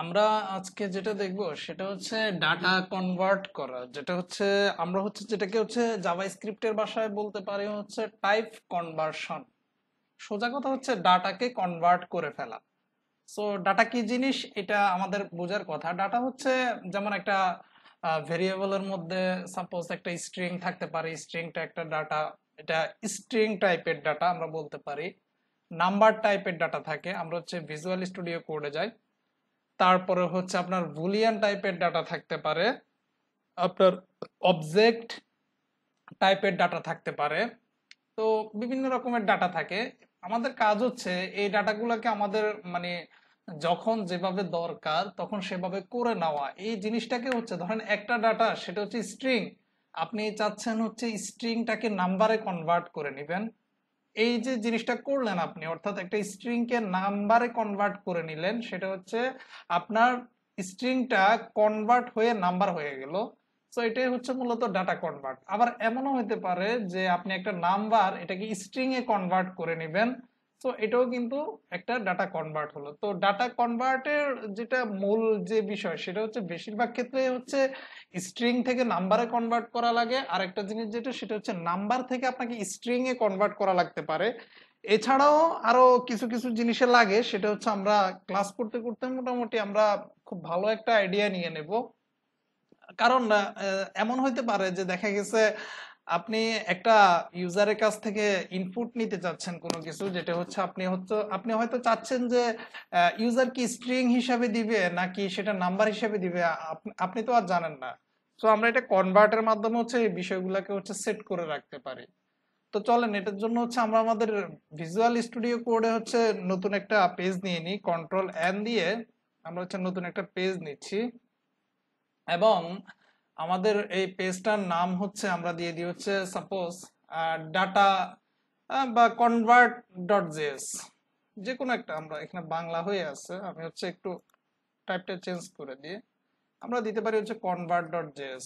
আমরা আজকে যেটা দেখব সেটা হচ্ছে ডাটা কনভার্ট করা যেটা হচ্ছে আমরা হচ্ছে যেটাকে হচ্ছে জাভা স্ক্রিপ্টের ভাষায় বলতে পারি হচ্ছে টাইপ কনভার্সন সোজা কথা হচ্ছে ডাটাকে কনভার্ট করে ফেলা সো ডাটা কি জিনিস এটা আমাদের বোঝার কথা ডাটা হচ্ছে যেমন একটা ভেরিয়েবলের মধ্যে সাপোজ একটা স্ট্রিং থাকতে পারে স্ট্রিংটা একটা ডাটা এটা স্ট্রিং টাইপের ডাটা আমরা বলতে পারি নাম্বার টাইপের ডাটা থাকে আমরা হচ্ছে ভিজুয়াল স্টুডিও কোডে যাই তারপরে হচ্ছে আপনার বুলিয়ান টাইপের ডাটা থাকতে পারে আপনার অবজেক্ট টাইপের ডাটা থাকতে পারে তো বিভিন্ন রকমের ডাটা থাকে আমাদের কাজ হচ্ছে এই ডাটাগুলোকে আমাদের মানে যখন যেভাবে দরকার তখন সেভাবে করে নেওয়া এই জিনিসটাকে হচ্ছে ধরেন একটা ডাটা সেটা হচ্ছে স্ট্রিং আপনি চাচ্ছেন হচ্ছে স্ট্রিংটাকে নাম্বারে কনভার্ট করে নেবেন এই যে জিনিসটা করলেন আপনি অর্থাৎ একটা স্ট্রিংকে নাম্বারে কনভার্ট করে নিলেন সেটা হচ্ছে আপনার স্ট্রিংটা কনভার্ট হয়ে নাম্বার হয়ে গেল সো এটাই হচ্ছে মূলত ডাটা কনভার্ট আবার এমনও হতে পারে যে আপনি একটা নাম্বার এটাকে স্ট্রিংয়ে কনভার্ট করে নেবেন তো এটাও কিন্তু একটা ডাটা কনভার্ট হলো তো ডাটা কনভার্টের যেটা মূল যে বিষয় সেটা হচ্ছে বেশিরভাগ ক্ষেত্রে হচ্ছে স্ট্রিং থেকে নাম্বারে কনভার্ট করা লাগে আর একটা জিনিস যেটা সেটা হচ্ছে নাম্বার থেকে আপনাকে স্ট্রিং এ কনভার্ট করা লাগতে পারে এছাড়াও আরো কিছু কিছু জিনিসে লাগে সেটা হচ্ছে আমরা ক্লাস করতে করতে মোটামুটি আমরা খুব ভালো একটা আইডিয়া নিয়ে নেব কারণ এমন হইতে পারে যে দেখা গেছে আপনি একটা ইউজারের কাছ থেকে ইনপুট নিতে চাচ্ছেন কোনো কিছু যেটা হচ্ছে আপনি হচ্ছে আপনি হয়তো চাচ্ছেন যে ইউজার কি স্ট্রিং হিসাবে দিবে নাকি সেটা নাম্বার হিসাবে দিবে আপনি তো আর জানেন না তো আমরা এটা কনভার্টের মাধ্যমে হচ্ছে এই বিষয়গুলোকে হচ্ছে সেট করে রাখতে পারি তো চলেন এটার জন্য হচ্ছে আমরা আমাদের ভিজুয়াল স্টুডিও কোডে হচ্ছে নতুন একটা পেজ নিয়ে নিই কন্ট্রোল এন দিয়ে আমরা হচ্ছে নতুন একটা পেজ নিচ্ছি এবং আমাদের এই পেজটার নাম হচ্ছে আমরা দিয়ে দিই হচ্ছে সাপোজ ডাটা বা কনভার্ট ডট জেস যে কোনো একটা আমরা এখানে বাংলা হয়ে আছে আমি হচ্ছে একটু টাইপটা চেঞ্জ করে দিয়ে আমরা দিতে পারি হচ্ছে convert dot JS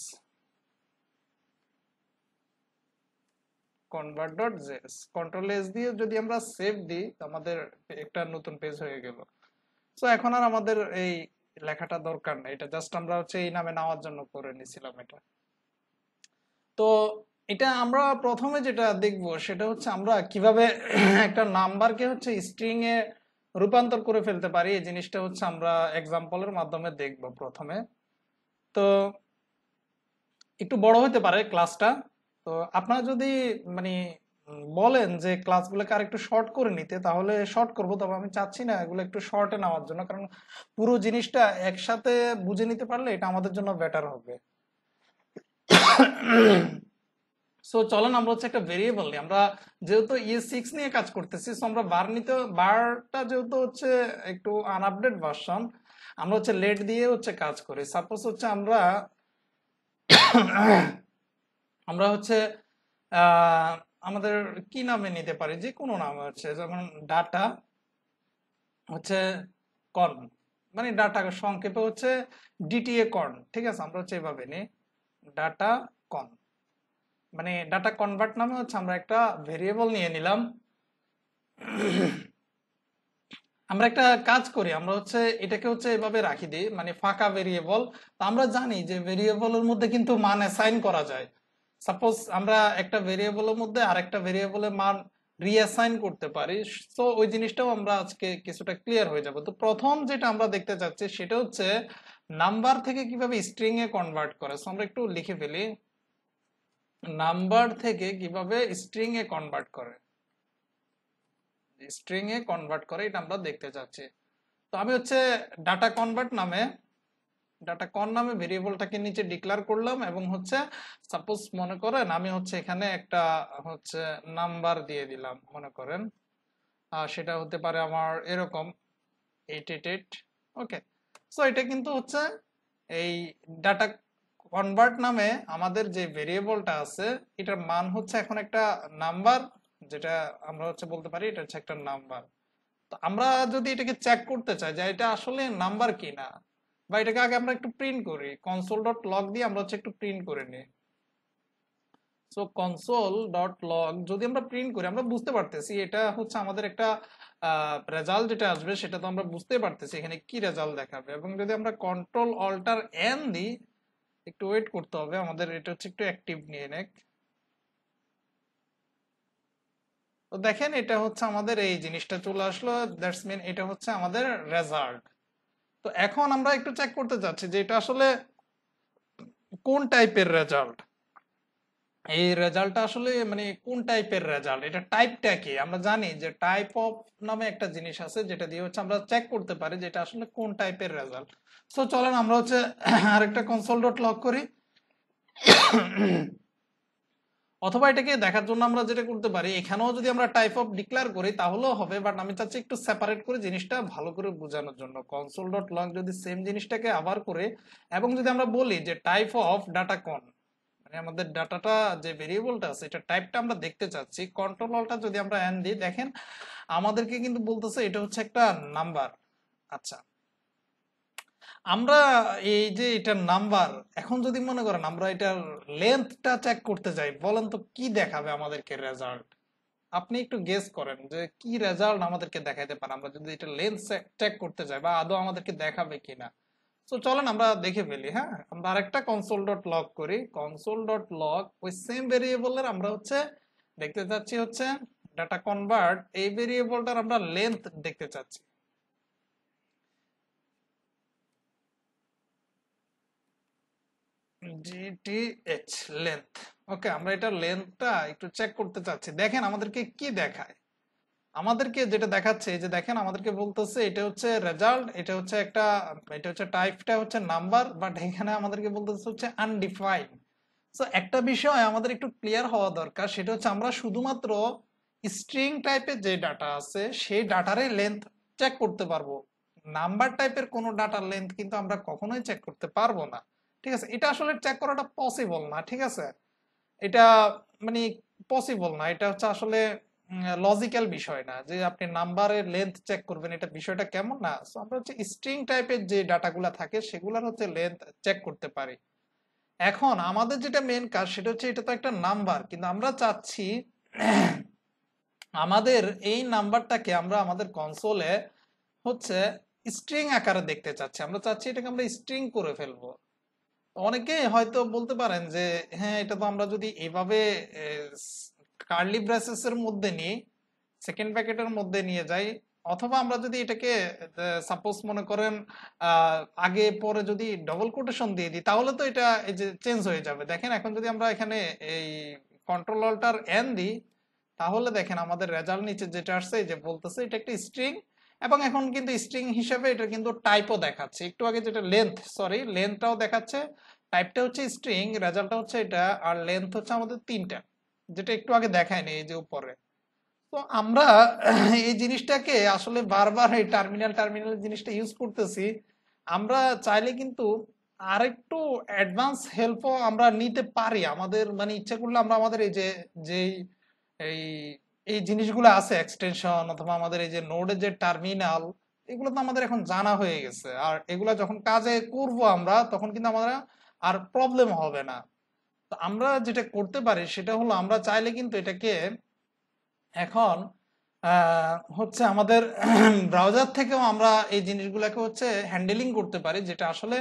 convert dot JS control S দিয়ে যদি আমরা সেভ দিই আমাদের একটা নতুন পেজ হয়ে গেল সো এখন আর আমাদের এই লেখাটা দরকার না এটা জাস্ট আমরা হচ্ছে এই নামে নেওয়ার জন্য করে নিয়েছিলাম এটা তো এটা আমরা প্রথমে যেটা দেখব সেটা হচ্ছে আমরা কিভাবে একটা নাম্বারকে হচ্ছে স্ট্রিং এ রূপান্তর করে ফেলতে পারি এই জিনিসটা হচ্ছে আমরা এক্সাম্পলের মাধ্যমে দেখব প্রথমে তো একটু বড় হতে পারে ক্লাসটা তো আপনারা যদি মানে বলেন যে ক্লাসগুলোকে আর একটু শর্ট করে নিতে তাহলে শর্ট করব তবে আমি চাচ্ছি না এগুলো একটু শর্টে নেওয়ার জন্য কারণ পুরো জিনিসটা একসাথে বুঝে নিতে পারলে এটা আমাদের জন্য বেটার হবে সো চলেন আমরা হচ্ছে একটা ভেরিয়েবল নিই আমরা যেহেতু ইয়ে e সিক্স নিয়ে কাজ করতেছি সো আমরা বার নিতে বারটা যেহেতু হচ্ছে একটু আনআপডেট ভার্সন আমরা হচ্ছে লেট দিয়ে হচ্ছে কাজ করি সাপোজ হচ্ছে আমরা আমরা হচ্ছে আমাদের কি নামে নিতে পারি যে কোনো নাম হচ্ছে যেমন ডাটা হচ্ছে কর্ন মানে ডাটা সংক্ষেপে হচ্ছে ডিটিএ কর্ন ঠিক আছে আমরা হচ্ছে এভাবে নিই ডাটা কর্ন মানে ডাটা কনভার্ট নামে হচ্ছে আমরা একটা ভেরিয়েবল নিয়ে নিলাম আমরা একটা কাজ করি আমরা হচ্ছে এটাকে হচ্ছে এভাবে রাখি দিই মানে ফাঁকা ভেরিয়েবল আমরা জানি যে ভেরিয়েবলের মধ্যে কিন্তু মান অ্যাসাইন করা যায় সাপোজ আমরা একটা ভেরিয়েবলের মধ্যে আর একটা ভেরিয়েবলের মান রিঅ্যাসাইন করতে পারি তো ওই জিনিসটাও আমরা আজকে কিছুটা ক্লিয়ার হয়ে যাব তো প্রথম যেটা আমরা দেখতে চাচ্ছি সেটা হচ্ছে নাম্বার থেকে কিভাবে স্ট্রিং এ কনভার্ট করে সো আমরা একটু লিখে ফেলি নাম্বার থেকে কিভাবে স্ট্রিং এ কনভার্ট করে স্ট্রিং এ কনভার্ট করে এটা আমরা দেখতে চাচ্ছি তো আমি হচ্ছে ডাটা কনভার্ট নামে ডাটা কন নামে ভেরিয়েবলটাকে নিচে ডিক্লার করলাম এবং হচ্ছে সাপোজ মনে করেন আমি হচ্ছে এখানে একটা হচ্ছে নাম্বার দিয়ে দিলাম মনে করেন সেটা হতে পারে আমার এরকম eight eight eight okay so এটা কিন্তু হচ্ছে এই ডাটা কনভার্ট নামে আমাদের যে ভেরিয়েবলটা আছে এটার মান হচ্ছে এখন একটা নাম্বার যেটা আমরা হচ্ছে বলতে পারি এটা হচ্ছে একটা নাম্বার তো আমরা যদি এটাকে চেক করতে চাই যে এটা আসলে নাম্বার কিনা বা এটাকে আগে আমরা একটু প্রিন্ট করি কনসোল ডট লগ দিয়ে আমরা হচ্ছে একটু প্রিন্ট করে নিই সো কনসোল ডট লগ যদি আমরা প্রিন্ট করি আমরা বুঝতে পারতেছি এটা হচ্ছে আমাদের একটা রেজাল্ট যেটা আসবে সেটা তো আমরা বুঝতে পারতেছি এখানে কি রেজাল্ট দেখাবে এবং যদি আমরা কন্ট্রোল অল্টার এন দিই একটু ওয়েট করতে হবে আমাদের এটা হচ্ছে একটু অ্যাক্টিভ নিয়ে নেক তো দেখেন এটা হচ্ছে আমাদের এই জিনিসটা চলে আসলো দ্যাটস মিন এটা হচ্ছে আমাদের রেজাল্ট তো এখন আমরা একটু চেক করতে চাচ্ছি যে এটা আসলে কোন টাইপের রেজাল্ট এই রেজাল্টটা আসলে মানে কোন টাইপের রেজাল্ট এটা টাইপটা কি আমরা জানি যে টাইপ অফ নামে একটা জিনিস আছে যেটা দিয়ে হচ্ছে আমরা চেক করতে পারি যে এটা আসলে কোন টাইপের রেজাল্ট সো চলেন আমরা হচ্ছে আরেকটা কনসোল ডট লক করি অথবা এটাকে দেখার জন্য আমরা যেটা করতে পারি এখানেও যদি আমরা টাইপ অফ ডিক্লেয়ার করি তাহলেও হবে বাট আমি চাচ্ছি একটু সেপারেট করে জিনিসটা ভালো করে বোঝানোর জন্য কনসোল ডট লং যদি সেম জিনিসটাকে আবার করে এবং যদি আমরা বলি যে টাইপ অফ ডাটা কন মানে আমাদের ডাটাটা যে ভেরিয়েবলটা আছে এটা টাইপটা আমরা দেখতে চাচ্ছি কন্ট্রোল অলটা যদি আমরা অ্যান দিই দেখেন আমাদেরকে কিন্তু বলতেছে এটা হচ্ছে একটা নাম্বার আচ্ছা আমরা এই যে এটার নাম্বার এখন যদি মনে করেন আমরা এটার লেন্থটা চেক করতে যাই বলেন তো কি দেখাবে আমাদেরকে রেজাল্ট আপনি একটু গেস করেন যে কি রেজাল্ট আমাদেরকে দেখাইতে পারে আমরা যদি এটা লেন্থ চেক করতে যাই বা আদৌ আমাদেরকে দেখাবে কিনা তো চলেন আমরা দেখে ফেলি হ্যাঁ আমরা আরেকটা কনসোল ডট লগ করি কনসোল ডট লগ ওই সেম ভেরিয়েবলের আমরা হচ্ছে দেখতে চাচ্ছি হচ্ছে ডাটা কনভার্ট এই ভেরিয়েবলটার আমরা লেন্থ দেখতে চাচ্ছি ডিটিএইচ লেন্থ ওকে আমরা এটা লেন্থটা একটু চেক করতে চাচ্ছি দেখেন আমাদেরকে কি দেখায় আমাদেরকে যেটা দেখাচ্ছে যে দেখেন আমাদেরকে বলতেছে এটা হচ্ছে রেজাল্ট এটা হচ্ছে একটা এটা হচ্ছে টাইপটা হচ্ছে নাম্বার বাট এখানে আমাদেরকে বলতেছে হচ্ছে আনডিফাইন সো একটা বিষয় আমাদের একটু ক্লিয়ার হওয়া দরকার সেটা হচ্ছে আমরা শুধুমাত্র স্ট্রিং টাইপের যে ডাটা আছে সেই ডাটারে লেন্থ চেক করতে পারবো নাম্বার টাইপের কোনো ডাটার লেন্থ কিন্তু আমরা কখনোই চেক করতে পারবো না ঠিক আছে এটা আসলে চেক করাটা পসিবল না ঠিক আছে এটা মানে পসিবল না এটা হচ্ছে আসলে লজিক্যাল বিষয় না যে আপনি নাম্বারের লেন্থ চেক করবেন এটা বিষয়টা কেমন না আমরা হচ্ছে স্ট্রিং টাইপের যে ডাটাগুলো থাকে সেগুলোর হচ্ছে লেন্থ চেক করতে পারি এখন আমাদের যেটা মেন কাজ সেটা হচ্ছে এটা তো একটা নাম্বার কিন্তু আমরা চাচ্ছি আমাদের এই নাম্বারটাকে আমরা আমাদের কনসোলে হচ্ছে স্ট্রিং আকারে দেখতে চাচ্ছি আমরা চাচ্ছি এটাকে আমরা স্ট্রিং করে ফেলবো অনেকে হয়তো বলতে পারেন যে হ্যাঁ এটা তো আমরা যদি এভাবে কার্লি ব্রাসেস এর মধ্যে নিয়ে সেকেন্ড প্যাকেটের মধ্যে নিয়ে যাই অথবা আমরা যদি এটাকে সাপোজ মনে করেন আগে পরে যদি ডবল কোটেশন দিয়ে দিই তাহলে তো এটা এই যে চেঞ্জ হয়ে যাবে দেখেন এখন যদি আমরা এখানে এই কন্ট্রোল অল্টার এন দিই তাহলে দেখেন আমাদের রেজাল্ট নিচে যেটা আসছে যে বলতেছে এটা একটা স্ট্রিং এবং এখন কিন্তু স্ট্রিং হিসেবে এটা কিন্তু টাইপও দেখাচ্ছে একটু আগে যেটা লেন্থ সরি লেন্থটাও দেখাচ্ছে টাইপটা হচ্ছে স্ট্রিং রেজাল্টটা হচ্ছে এটা আর লেন্থ হচ্ছে আমাদের তিনটা যেটা একটু আগে দেখায়নি এই যে উপরে তো আমরা এই জিনিসটাকে আসলে বারবার এই টার্মিনাল টার্মিনাল জিনিসটা ইউজ করতেছি আমরা চাইলে কিন্তু আরেকটু অ্যাডভান্স হেল্পও আমরা নিতে পারি আমাদের মানে ইচ্ছা করলে আমরা আমাদের এই যে যেই এই এই জিনিসগুলো আছে এক্সটেনশন অথবা আমাদের এই যে নোডের যে টার্মিনাল এগুলো তো আমাদের এখন জানা হয়ে গেছে আর এগুলো যখন কাজে করব আমরা তখন কিন্তু আমাদের আর প্রবলেম হবে না তো আমরা যেটা করতে পারি সেটা হলো আমরা চাইলে কিন্তু এটাকে এখন হচ্ছে আমাদের ব্রাউজার থেকেও আমরা এই জিনিসগুলোকে হচ্ছে হ্যান্ডেলিং করতে পারি যেটা আসলে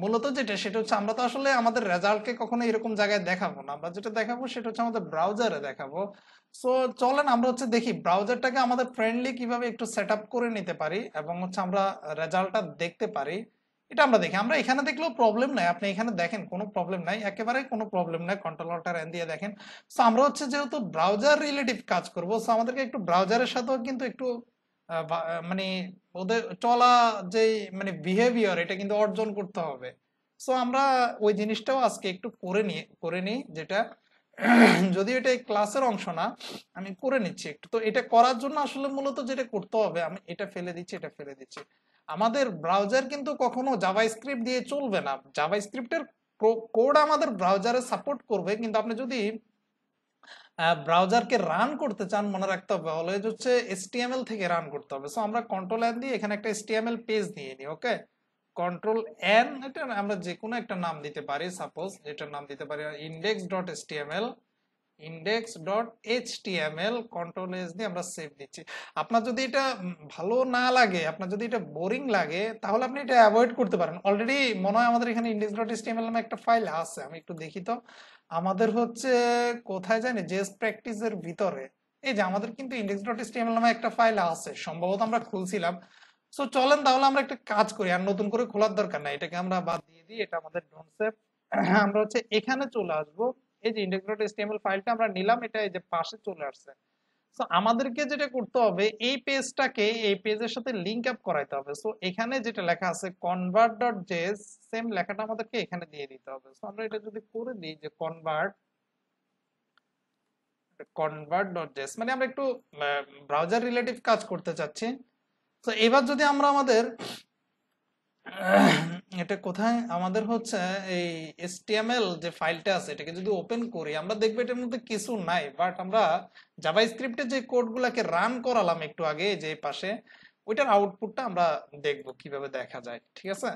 মূলত যেটা সেটা হচ্ছে আমরা তো আসলে আমাদের রেজাল্টকে কখনো এরকম জায়গায় দেখাবো না আমরা যেটা দেখাবো সেটা হচ্ছে আমাদের ব্রাউজারে দেখাবো সো চলেন আমরা হচ্ছে দেখি ব্রাউজারটাকে আমাদের ফ্রেন্ডলি কিভাবে একটু সেট করে নিতে পারি এবং হচ্ছে আমরা রেজাল্টটা দেখতে পারি এটা আমরা দেখি আমরা এখানে দেখলেও প্রবলেম নাই আপনি এখানে দেখেন কোনো প্রবলেম নাই একেবারে কোনো প্রবলেম নাই কন্ট্রোল অল্টার এন দিয়ে দেখেন সো আমরা হচ্ছে যেহেতু ব্রাউজার রিলেটিভ কাজ করবো সো আমাদেরকে একটু ব্রাউজারের সাথেও কিন্তু একটু মানে ওদের চলা যে মানে বিহেভিয়ার এটা কিন্তু অর্জন করতে হবে সো আমরা ওই জিনিসটাও আজকে একটু করে নিয়ে করে নিই যেটা যদি এটা ক্লাসের অংশ না আমি করে নিচ্ছি একটু তো এটা করার জন্য আসলে মূলত যেটা করতে হবে আমি এটা ফেলে দিচ্ছি এটা ফেলে দিচ্ছি আমাদের ব্রাউজার কিন্তু কখনো জাভা স্ক্রিপ্ট দিয়ে চলবে না জাভা স্ক্রিপ্টের কোড আমাদের ব্রাউজারে সাপোর্ট করবে কিন্তু আপনি যদি ব্রাউজারকে রান করতে চান মনে রাখতে হবে অলওয়েজ হচ্ছে এসটিএমএল থেকে রান করতে হবে সো আমরা কন্ট্রোল এন দিয়ে এখানে একটা এসটিএমএল পেজ নিয়ে নিই ওকে কন্ট্রোল এন এটা আমরা যে কোনো একটা নাম দিতে পারি সাপোজ এটার নাম দিতে পারি index dot HTML index dot HTML control S দিয়ে আমরা সেভ দিচ্ছি আপনার যদি এটা ভালো না লাগে আপনার যদি এটা বোরিং লাগে তাহলে আপনি এটা অ্যাভয়েড করতে পারেন অলরেডি মনে হয় আমাদের এখানে ইন্ডেক্স ডট এসটিএমএল নামে একটা ফাইল আছে আমি একটু দেখি তো আমাদের হচ্ছে কোথায় জানি জেস প্র্যাকটিস এর ভিতরে এই যে আমাদের কিন্তু ইন্ডেক্স ডট এসটিএমএল নামে একটা ফাইল আছে সম্ভবত আমরা খুলছিলাম সো চলেন তাহলে আমরা একটা কাজ করি আর নতুন করে খোলার দরকার নাই এটাকে আমরা বাদ দিয়ে দিই এটা আমাদের ডোন্ট সেভ আমরা হচ্ছে এখানে চলে আসবো এই যে ইন্ডেক্স ডট এসটিএমএল ফাইলটা আমরা নিলাম এটা এই যে পাশে চলে আসছে সো আমাদেরকে যেটা করতে হবে এই পেজটাকে এই পেজের সাথে লিংক আপ করাইতে হবে সো এখানে যেটা লেখা আছে কনভার্ট ডট জেস সেম লেখাটা আমাদেরকে এখানে দিয়ে দিতে হবে সো আমরা এটা যদি করে দিই যে কনভার্ট কনভার্ট ডট জেস মানে আমরা একটু ব্রাউজার রিলেটিভ কাজ করতে চাচ্ছি তো এবার যদি আমরা আমাদের এটা কোথায় আমাদের হচ্ছে এই এসটিএমএল যে ফাইলটা আছে এটাকে যদি ওপেন করি আমরা দেখবো এটার মধ্যে কিছু নাই বাট আমরা জাভা স্ক্রিপ্টের যে কোডগুলোকে রান করালাম একটু আগে যে পাশে ওইটার আউটপুটটা আমরা দেখব কিভাবে দেখা যায় ঠিক আছে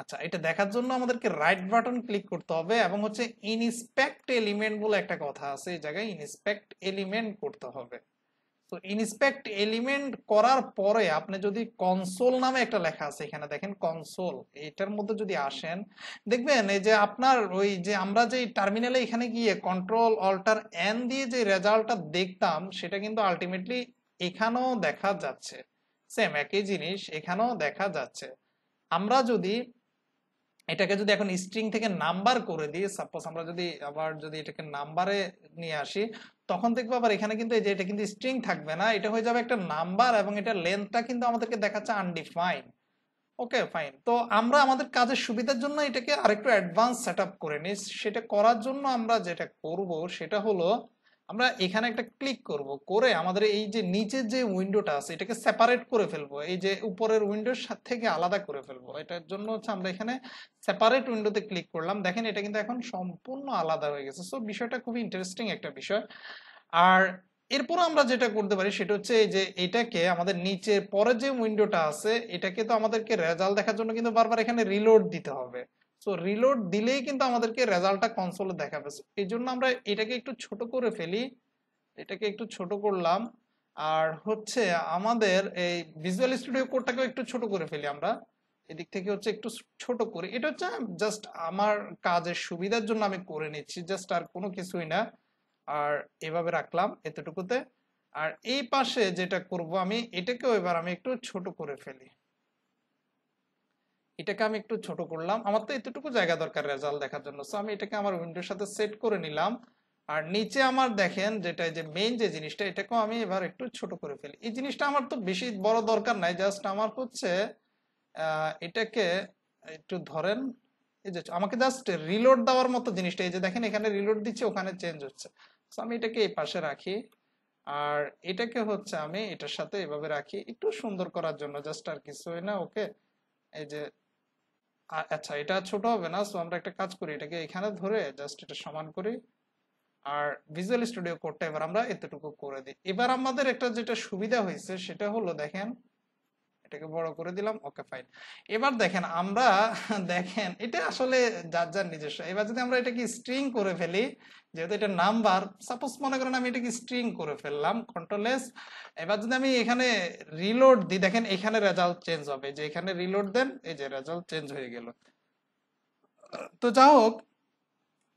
আচ্ছা এটা দেখার জন্য আমাদেরকে রাইট বাটন ক্লিক করতে হবে এবং হচ্ছে ইনস্পেক্ট এলিমেন্ট বলে একটা কথা আছে এই জায়গায় ইনস্পেক্ট এলিমেন্ট করতে হবে তো ইনসপেক্ট এলিমেন্ট করার পরে আপনি যদি কনসোল নামে একটা লেখা আছে এখানে দেখেন কনসোল এটার মধ্যে যদি আসেন দেখবেন এই যে আপনার ওই যে আমরা যে টার্মিনালে এখানে গিয়ে কন্ট্রোল অল্টার এন দিয়ে যে রেজাল্টটা দেখতাম সেটা কিন্তু আলটিমেটলি এখানেও দেখা যাচ্ছে সেম একই জিনিস এখানেও দেখা যাচ্ছে আমরা যদি এটাকে যদি এখন স্ট্রিং থেকে নাম্বার করে দিই সাপোজ আমরা যদি আবার যদি এটাকে নাম্বারে নিয়ে আসি তখন দেখবো আবার এখানে কিন্তু এই যে এটা কিন্তু স্ট্রিং থাকবে না এটা হয়ে যাবে একটা নাম্বার এবং এটা লেন্থটা কিন্তু আমাদেরকে দেখাচ্ছে আনডিফাইন ওকে ফাইন তো আমরা আমাদের কাজের সুবিধার জন্য এটাকে আরেকটু অ্যাডভান্স সেট করে নিই সেটা করার জন্য আমরা যেটা করব সেটা হলো আমরা এখানে একটা ক্লিক করব করে আমাদের এই যে নিচে যে উইন্ডোটা আছে এটাকে সেপারেট করে ফেলবো এই যে উপরের উইন্ডোর থেকে আলাদা করে ফেলবো এটার জন্য হচ্ছে আমরা এখানে সেপারেট উইন্ডোতে ক্লিক করলাম দেখেন এটা কিন্তু এখন সম্পূর্ণ আলাদা হয়ে গেছে সো বিষয়টা খুবই ইন্টারেস্টিং একটা বিষয় আর এরপর আমরা যেটা করতে পারি সেটা হচ্ছে যে এটাকে আমাদের নিচের পরে যে উইন্ডোটা আছে এটাকে তো আমাদেরকে রেজাল্ট দেখার জন্য কিন্তু বারবার এখানে রিলোড দিতে হবে সো রিলোড দিলেই কিন্তু আমাদেরকে রেজাল্টটা কনসোলে দেখাবে এই জন্য আমরা এটাকে একটু ছোট করে ফেলি এটাকে একটু ছোট করলাম আর হচ্ছে আমাদের এই ভিজুয়াল স্টুডিও কোডটাকেও একটু ছোট করে ফেলি আমরা এদিক থেকে হচ্ছে একটু ছোট করে এটা হচ্ছে জাস্ট আমার কাজের সুবিধার জন্য আমি করে নিচ্ছি জাস্ট আর কোনো কিছুই না আর এভাবে রাখলাম এতটুকুতে আর এই পাশে যেটা করব আমি এটাকেও এবার আমি একটু ছোট করে ফেলি এটাকে আমি একটু ছোট করলাম আমার তো এতটুকু জায়গা দরকার রেজাল্ট দেখার জন্য সো আমি এটাকে আমার উইন্ডোর সাথে সেট করে নিলাম আর নিচে আমার দেখেন যেটা যে মেইন যে জিনিসটা এটাকেও আমি এবার একটু ছোট করে ফেলি এই জিনিসটা আমার তো বেশি বড় দরকার নাই জাস্ট আমার হচ্ছে এটাকে একটু ধরেন এই যে আমাকে জাস্ট রিলোড দেওয়ার মতো জিনিসটা এই যে দেখেন এখানে রিলোড দিচ্ছে ওখানে চেঞ্জ হচ্ছে সো আমি এটাকে এই পাশে রাখি আর এটাকে হচ্ছে আমি এটার সাথে এভাবে রাখি একটু সুন্দর করার জন্য জাস্ট আর কিছু হয় না ওকে এই যে আচ্ছা এটা ছোট হবে না সো আমরা একটা কাজ করি এটাকে এখানে ধরে জাস্ট এটা সমান করি আর ভিজুয়াল স্টুডিও কোডটা এবার আমরা এতটুকু করে দিই এবার আমাদের একটা যেটা সুবিধা হয়েছে সেটা হলো দেখেন এটাকে বড় করে দিলাম ওকে ফাইন এবার দেখেন আমরা দেখেন এটা আসলে যার যার নিজস্ব এবার যদি আমরা এটাকে স্ট্রিং করে ফেলি যেহেতু এটা নাম্বার সাপোজ মনে করেন আমি এটাকে স্ট্রিং করে ফেললাম কন্ট্রোলেস এবার যদি আমি এখানে রিলোড দিই দেখেন এখানে রেজাল্ট চেঞ্জ হবে যে এখানে রিলোড দেন এই যে রেজাল্ট চেঞ্জ হয়ে গেল তো যা হোক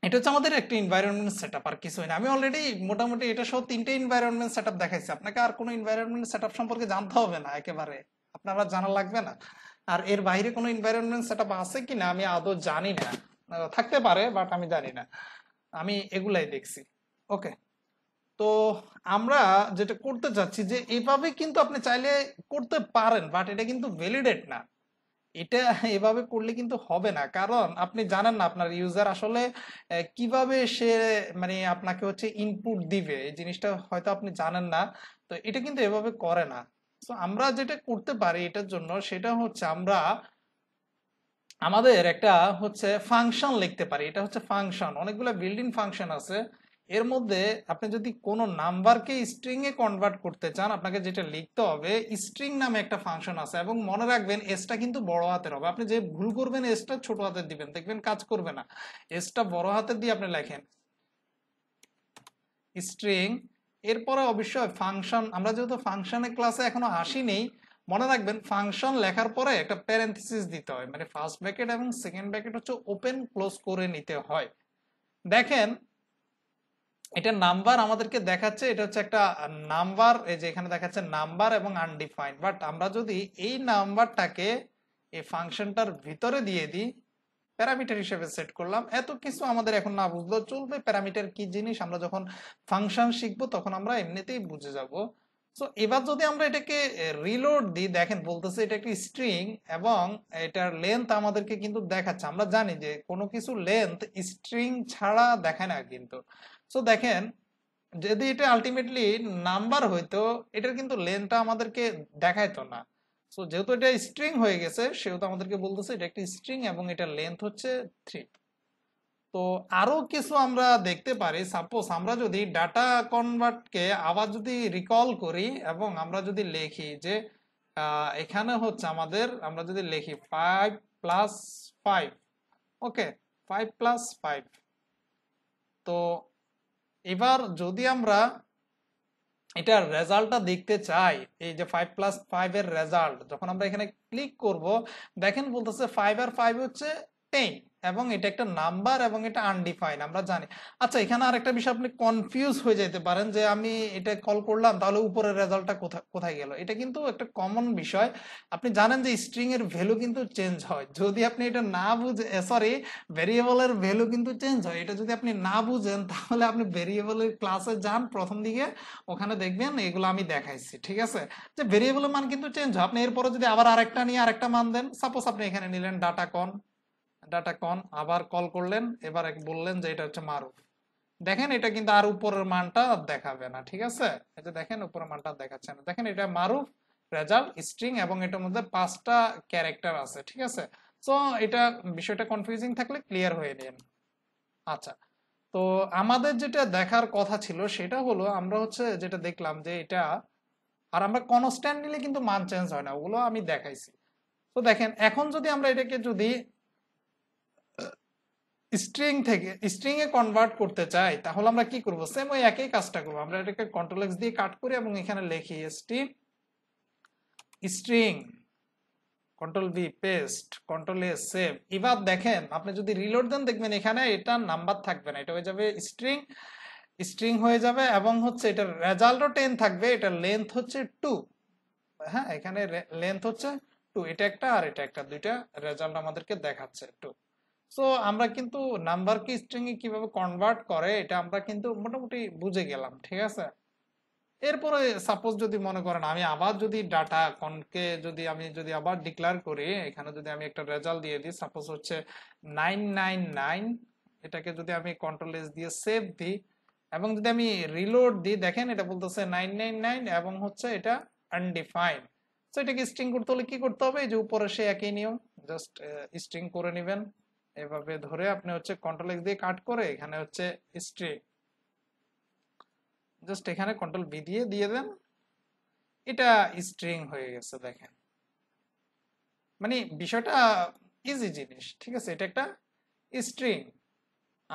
এটা হচ্ছে আমাদের একটা এনভায়রনমেন্ট সেট আপ আর হয় না আমি অলরেডি মোটামুটি এটা সহ তিনটে এনভায়রনমেন্ট সেট আপ দেখাইছি আপনাকে আর কোনো এনভায়রনমেন্ট সেট আপ সম্পর্কে জানতে হবে না একেবারে আপনারা জানা লাগবে না আর এর বাইরে কোনো এনভায়রনমেন্ট সেটা আছে কি না আমি আদৌ জানি না থাকতে পারে বাট আমি জানি না আমি এগুলাই দেখছি ওকে তো আমরা যেটা করতে চাচ্ছি যে এভাবে কিন্তু আপনি চাইলে করতে পারেন বাট এটা কিন্তু ভ্যালিডেট না এটা এভাবে করলে কিন্তু হবে না কারণ আপনি জানেন না আপনার ইউজার আসলে কিভাবে সে মানে আপনাকে হচ্ছে ইনপুট দিবে এই জিনিসটা হয়তো আপনি জানেন না তো এটা কিন্তু এভাবে করে না তো আমরা যেটা করতে পারি এটার জন্য সেটা হচ্ছে আমরা আমাদের একটা হচ্ছে ফাংশন লিখতে পারি এটা হচ্ছে ফাংশন অনেকগুলো বিল্ডিং ফাংশন আছে এর মধ্যে আপনি যদি কোনো নাম্বারকে স্ট্রিং এ কনভার্ট করতে চান আপনাকে যেটা লিখতে হবে স্ট্রিং নামে একটা ফাংশন আছে এবং মনে রাখবেন এসটা কিন্তু বড় হাতের হবে আপনি যে ভুল করবেন এসটা ছোট হাতের দিবেন দেখবেন কাজ করবে না এসটা বড় হাতের দিয়ে আপনি লেখেন স্ট্রিং এরপরে অবশ্যই ফাংশন আমরা যেহেতু ফাংশনের ক্লাসে এখনো আসিনি মনে রাখবেন ফাংশন লেখার পরে একটা প্যারেন্থিস দিতে হয় মানে ফার্স্ট ব্যাকেট এবং সেকেন্ড ব্যাকেট হচ্ছে ওপেন ক্লোজ করে নিতে হয় দেখেন এটা নাম্বার আমাদেরকে দেখাচ্ছে এটা হচ্ছে একটা নাম্বার এই যে এখানে দেখাচ্ছে নাম্বার এবং আনডিফাইন্ড বাট আমরা যদি এই নাম্বারটাকে এই ফাংশনটার ভিতরে দিয়ে দিই প্যারামিটার হিসেবে সেট করলাম এত কিছু আমাদের এখন না বুঝলেও চলবে প্যারামিটার কি জিনিস আমরা যখন ফাংশন শিখবো তখন আমরা এমনিতেই বুঝে যাব সো এবার যদি আমরা এটাকে রিলোড দিই দেখেন বলতেছে এটা একটি স্ট্রিং এবং এটার লেন্থ আমাদেরকে কিন্তু দেখাচ্ছে আমরা জানি যে কোনো কিছু লেন্থ স্ট্রিং ছাড়া দেখায় না কিন্তু সো দেখেন যদি এটা আলটিমেটলি নাম্বার হইতো এটার কিন্তু লেন্থটা আমাদেরকে দেখাইতো না সো যেহেতু এটা স্ট্রিং হয়ে গেছে সেহেতু আমাদেরকে বলতেছে এটা একটা স্ট্রিং এবং এটা লেন্থ হচ্ছে থ্রি তো আরও কিছু আমরা দেখতে পারি সাপোজ আমরা যদি ডাটা কনভার্টকে আবার যদি রিকল করি এবং আমরা যদি লেখি যে এখানে হচ্ছে আমাদের আমরা যদি লেখি five plus five okay five plus five তো এবার যদি আমরা এটার রেজাল্টটা দেখতে চাই এই যে ফাইভ প্লাস ফাইভের রেজাল্ট যখন আমরা এখানে ক্লিক করব দেখেন বলতেছে ফাইভ আর ফাইভ হচ্ছে টেন এবং এটা একটা নাম্বার এবং এটা আনডিফাইন আমরা জানি আচ্ছা এখানে আর একটা বিষয় আপনি কনফিউজ হয়ে যেতে পারেন যে আমি এটা কল করলাম তাহলে উপরের রেজাল্টটা কোথায় কোথায় গেল এটা কিন্তু একটা কমন বিষয় আপনি জানেন যে স্ট্রিং এর ভ্যালু কিন্তু চেঞ্জ হয় যদি আপনি এটা না বুঝে সরি ভেরিয়েবলের ভ্যালু কিন্তু চেঞ্জ হয় এটা যদি আপনি না বুঝেন তাহলে আপনি ভেরিয়েবলের ক্লাসে যান প্রথম দিকে ওখানে দেখবেন এগুলো আমি দেখাইছি ঠিক আছে যে ভেরিয়েবলের মান কিন্তু চেঞ্জ হয় আপনি এরপরে যদি আবার আরেকটা নিয়ে আরেকটা মান দেন সাপোজ আপনি এখানে নিলেন ডাটা কন ডাটা কন আবার কল করলেন এবার বললেন যে এটা হচ্ছে মারুফ দেখেন এটা কিন্তু আর উপরের মানটা দেখাবে না ঠিক আছে এটা দেখেন উপরের মানটা দেখাচ্ছে না দেখেন এটা মারুফ রেজাল্ট স্ট্রিং এবং এটার মধ্যে পাঁচটা ক্যারেক্টার আছে ঠিক আছে সো এটা বিষয়টা কনফিউজিং থাকলে ক্লিয়ার হয়ে নিন আচ্ছা তো আমাদের যেটা দেখার কথা ছিল সেটা হলো আমরা হচ্ছে যেটা দেখলাম যে এটা আর আমরা কনস্ট্যান্ট নিলে কিন্তু মান চেঞ্জ হয় না ওগুলো আমি দেখাইছি তো দেখেন এখন যদি আমরা এটাকে যদি স্ট্রিং থেকে স্ট্রিং এ কনভার্ট করতে চাই তাহলে আমরা কি করব সেম ওই একই কাজটা করব আমরা এটাকে কন্ট্রোল এক্স দিয়ে কাট করি এবং এখানে লিখি ST string control V paste control A save এবার দেখেন আপনি যদি রিলোড দেন দেখবেন এখানে এটা নাম্বার থাকবে না এটা হয়ে যাবে স্ট্রিং স্ট্রিং হয়ে যাবে এবং হচ্ছে এটার রেজাল্টও টেন থাকবে এটার লেন্থ হচ্ছে টু হ্যাঁ এখানে লেন্থ হচ্ছে টু এটা একটা আর এটা একটা দুইটা রেজাল্ট আমাদেরকে দেখাচ্ছে টু সো আমরা কিন্তু নাম্বার কি স্ট্রিং এ কিভাবে কনভার্ট করে এটা আমরা কিন্তু মোটামুটি বুঝে গেলাম ঠিক আছে এরপরে সাপোজ যদি মনে করেন আমি আবার যদি ডাটা কনকে যদি আমি যদি আবার ডিক্লেয়ার করি এখানে যদি আমি একটা রেজাল্ট দিয়ে দিই সাপোজ হচ্ছে নাইন নাইন নাইন এটাকে যদি আমি কন্ট্রোল এস দিয়ে সেভ দিই এবং যদি আমি রিলোড দিই দেখেন এটা বলতেছে নাইন নাইন নাইন এবং হচ্ছে এটা আনডিফাইন্ড তো এটাকে স্ট্রিং করতে হলে কি করতে হবে যে উপরে সে একই নিয়ম জাস্ট স্ট্রিং করে নেবেন এভাবে ধরে আপনি হচ্ছে কন্ট্রোল এক্স দিয়ে কাট করে এখানে হচ্ছে স্ট্রে জাস্ট এখানে কন্ট্রোল বি দিয়ে দিয়ে দেন এটা স্ট্রিং হয়ে গেছে দেখেন মানে বিষয়টা ইজি জিনিস ঠিক আছে এটা একটা স্ট্রিং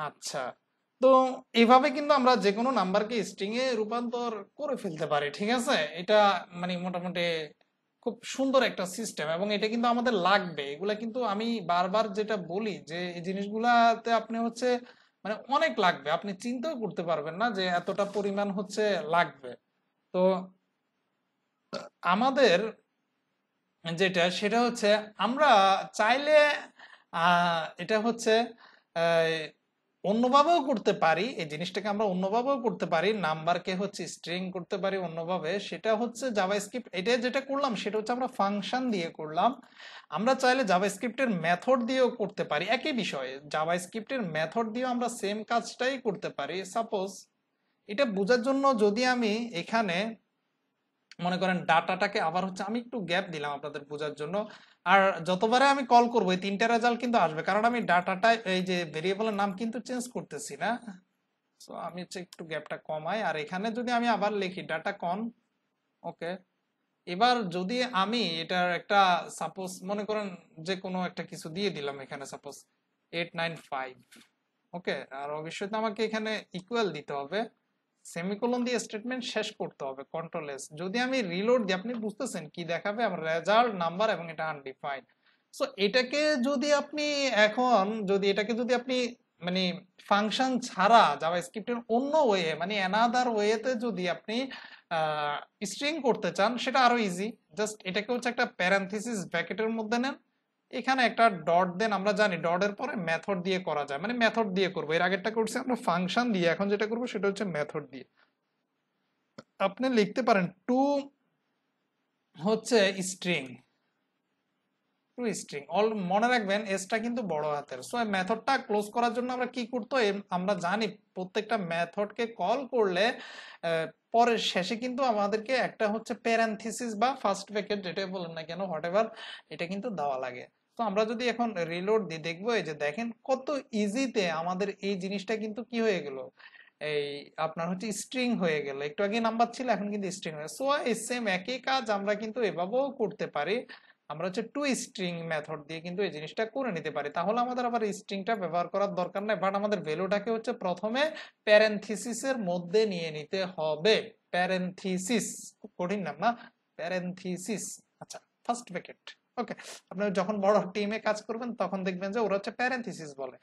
আচ্ছা তো এভাবে কিন্তু আমরা যে কোনো নাম্বারকে স্ট্রিং এ রূপান্তর করে ফেলতে পারি ঠিক আছে এটা মানে মোটামুটি খুব সুন্দর একটা সিস্টেম এবং এটা কিন্তু আমাদের লাগবে এগুলা কিন্তু আমি বারবার যেটা বলি যে এই জিনিসগুলাতে আপনি হচ্ছে মানে অনেক লাগবে আপনি চিন্তাও করতে পারবেন না যে এতটা পরিমাণ হচ্ছে লাগবে তো আমাদের যেটা সেটা হচ্ছে আমরা চাইলে এটা হচ্ছে অন্যভাবেও করতে পারি এই জিনিসটাকে আমরা অন্যভাবেও করতে পারি নাম্বারকে হচ্ছে স্ট্রিং করতে পারি অন্যভাবে সেটা হচ্ছে জাভাস্ক্রিপ্ট এটা যেটা করলাম সেটা হচ্ছে আমরা ফাংশন দিয়ে করলাম আমরা চাইলে জাভাস্ক্রিপ্টের মেথড দিয়েও করতে পারি একই বিষয়ে জাভাস্ক্রিপ্টের মেথড দিয়েও আমরা সেম কাজটাই করতে পারি সাপোজ এটা বোঝার জন্য যদি আমি এখানে মনে করেন ডাটাটাকে আবার হচ্ছে আমি একটু গ্যাপ দিলাম আপনাদের বোঝার জন্য আর যতবারে আমি কল করব এই তিনটা রেজাল্ট কিন্তু আসবে কারণ আমি ডাটাটা এই যে ভেরিয়েবলের নাম কিন্তু চেঞ্জ করতেছি না সো আমি হচ্ছে একটু গ্যাপটা কমাই আর এখানে যদি আমি আবার লিখি ডাটা কন ওকে এবার যদি আমি এটার একটা সাপোজ মনে করেন যে কোনো একটা কিছু দিয়ে দিলাম এখানে suppose eight nine five okay আর অবশ্যই তো আমাকে এখানে ইকুয়াল দিতে হবে সেমিকোলন দিয়ে স্টেটমেন্ট শেষ করতে হবে কন্ট্রোল এস যদি আমি রিলোড দিই আপনি বুঝতেছেন কি দেখাবে আমার রেজাল্ট নাম্বার এবং এটা আনডিফাইন্ড সো এটাকে যদি আপনি এখন যদি এটাকে যদি আপনি মানে ফাংশন ছাড়া যাওয়া স্ক্রিপ্টের অন্য ওয়ে মানে অ্যানাদার ওয়েতে যদি আপনি স্ট্রিং করতে চান সেটা আরো ইজি জাস্ট এটাকে হচ্ছে একটা প্যারান্থিসিস ব্যাকেটের মধ্যে নেন এখানে একটা ডট দেন আমরা জানি ডটের পরে মেথড দিয়ে করা যায় মানে মেথড দিয়ে করবো এর আগেরটা করছি আমরা ফাংশন দিয়ে এখন যেটা করবো সেটা হচ্ছে মেথড দিয়ে আপনি লিখতে পারেন টু হচ্ছে স্ট্রিং টু স্ট্রিং অল মনে রাখবেন এসটা কিন্তু বড় হাতের সো মেথডটা ক্লোজ করার জন্য আমরা কি করতো আমরা জানি প্রত্যেকটা মেথডকে কল করলে পরের শেষে কিন্তু আমাদেরকে একটা হচ্ছে প্যারেনথেসিস বা ফার্স্ট ব্র্যাকেট যেটা বলেন না কেন হোয়াট এটা কিন্তু দেওয়া লাগে আমরা যদি এখন রিলোড দিই দেখবো এই যে দেখেন কত ইজিতে আমাদের এই জিনিসটা কিন্তু কি হয়ে গেল এই আপনার হচ্ছে স্ট্রিং হয়ে গেল একটু আগে নাম্বার ছিল এখন কিন্তু স্ট্রিং হয়ে সো এই সেম একই কাজ আমরা কিন্তু এভাবেও করতে পারি আমরা হচ্ছে টু স্ট্রিং মেথড দিয়ে কিন্তু এই জিনিসটা করে নিতে পারি তাহলে আমাদের আবার স্ট্রিংটা ব্যবহার করার দরকার নাই বাট আমাদের ভ্যালুটাকে হচ্ছে প্রথমে প্যারেন্থিসিসের মধ্যে নিয়ে নিতে হবে প্যারেন্থিসিস কঠিন নাম না প্যারেন্থিসিস আচ্ছা ফার্স্ট ব্র্যাকেট ওকে আপনি যখন বড় টিমে কাজ করবেন তখন দেখবেন যে ওরা হচ্ছে প্যারেন্থিসিস বলে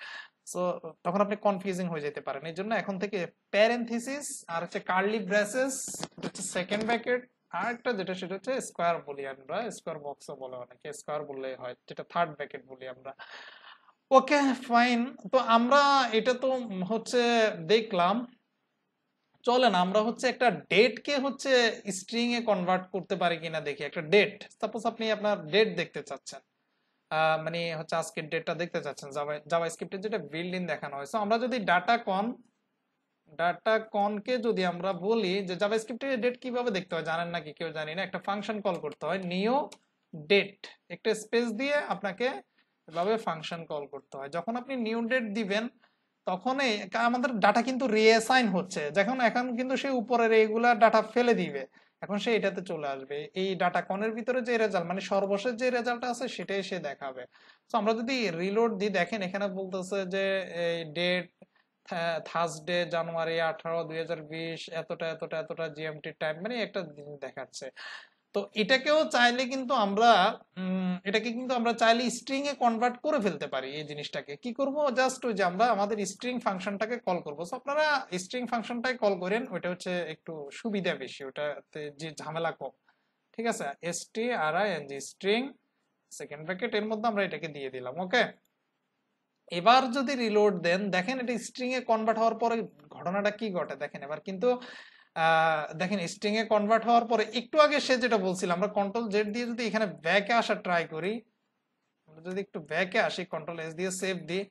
সো তখন আপনি কনফিউজিং হয়ে যেতে পারেন এই জন্য এখন থেকে প্যারেন্থিসিস আর হচ্ছে কার্লি ব্রেসেস হচ্ছে সেকেন্ড ব্র্যাকেট আর একটা যেটা সেটা হচ্ছে স্কোয়ার বলি আমরা স্কোয়ার বক্সও বলে অনেকে স্কোয়ার বললেই হয় যেটা থার্ড ব্র্যাকেট বলি আমরা ওকে ফাইন তো আমরা এটা তো হচ্ছে দেখলাম চলেন আমরা হচ্ছে একটা ডেটকে হচ্ছে স্ট্রিং এ কনভার্ট করতে পারি কিনা দেখি একটা ডেট সাপোজ আপনি আপনার ডেট দেখতে চাচ্ছেন মানে হচ্ছে আজকের ডেটটা দেখতে চাচ্ছেন জাভা স্ক্রিপ্টের যেটা বিল্ড ইন দেখানো হয় সো আমরা যদি ডাটা কন ডাটা কে যদি আমরা বলি যে জাভা স্ক্রিপ্টের ডেট কিভাবে দেখতে হয় জানেন নাকি কেউ জানি না একটা ফাংশন কল করতে হয় নিও ডেট একটা স্পেস দিয়ে আপনাকে এভাবে ফাংশন কল করতে হয় যখন আপনি নিউ ডেট দিবেন তখনই আমাদের ডাটা কিন্তু রিএসাইন হচ্ছে যখন এখন কিন্তু সে উপরের এইগুলা ডাটা ফেলে দিবে এখন সে এটাতে চলে আসবে এই ডাটা কনের ভিতরে যে রেজাল্ট মানে সর্বশেষ যে রেজাল্ট আছে সেটাই সে দেখাবে তো আমরা যদি রিলোড দি দেখেন এখানে বলতেছে যে এই ডেট থার্সডে জানুয়ারি আঠারো দুই এতটা এতটা এতটা জিএমটি টাইম মানে একটা দিন দেখাচ্ছে তো এটাকেও চাইলে কিন্তু আমরা এটাকে কিন্তু আমরা চাইলে স্ট্রিং এ কনভার্ট করে ফেলতে পারি এই জিনিসটাকে কি করব জাস্ট ওই যে আমরা আমাদের স্ট্রিং ফাংশনটাকে কল করব সো আপনারা স্ট্রিং ফাংশনটাই কল করেন ওটা হচ্ছে একটু সুবিধা বেশি ওটাতে যে ঝামেলা কম ঠিক আছে S T R I N G string second bracket এর মধ্যে আমরা এটাকে দিয়ে দিলাম ওকে এবার যদি রিলোড দেন দেখেন এটা স্ট্রিং এ কনভার্ট হওয়ার পরে ঘটনাটা কি ঘটে দেখেন এবার কিন্তু দেখেন স্ট্রিং এ কনভার্ট হওয়ার পরে একটু আগে সে যেটা বলছিল আমরা কন্ট্রোল জেড দিয়ে যদি এখানে ব্যাকে আসা ট্রাই করি আমরা যদি একটু ব্যাকে আসি কন্ট্রোল এস দিয়ে সেভ দিই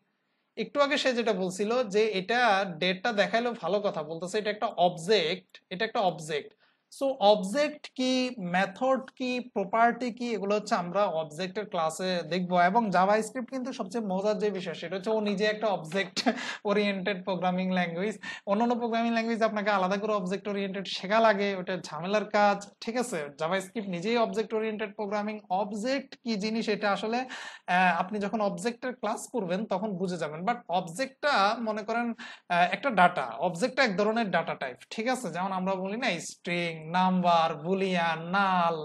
একটু আগে সে যেটা বলছিল যে এটা ডেটটা দেখাইলো ভালো কথা বলতেছে এটা একটা অবজেক্ট এটা একটা অবজেক্ট সো অবজেক্ট কি মেথড কি প্রপার্টি কি এগুলো হচ্ছে আমরা অবজেক্টের ক্লাসে দেখব এবং জাভা স্ক্রিপ্ট কিন্তু সবচেয়ে মজার যে বিষয় সেটা হচ্ছে ও নিজে একটা অবজেক্ট ওরিয়েন্টেড প্রোগ্রামিং ল্যাঙ্গুয়েজ অন্যান্য প্রোগ্রামিং ল্যাঙ্গুয়েজ আপনাকে আলাদা করে অবজেক্ট ওরিয়েন্টেড শেখা লাগে ওটা ঝামেলার কাজ ঠিক আছে জাভা স্ক্রিপ্ট নিজেই অবজেক্ট ওরিয়েন্টেড প্রোগ্রামিং অবজেক্ট কি জিনিস এটা আসলে আপনি যখন অবজেক্টের ক্লাস করবেন তখন বুঝে যাবেন বাট অবজেক্টটা মনে করেন একটা ডাটা অবজেক্টটা এক ধরনের ডাটা টাইপ ঠিক আছে যেমন আমরা বলি না string number boolean null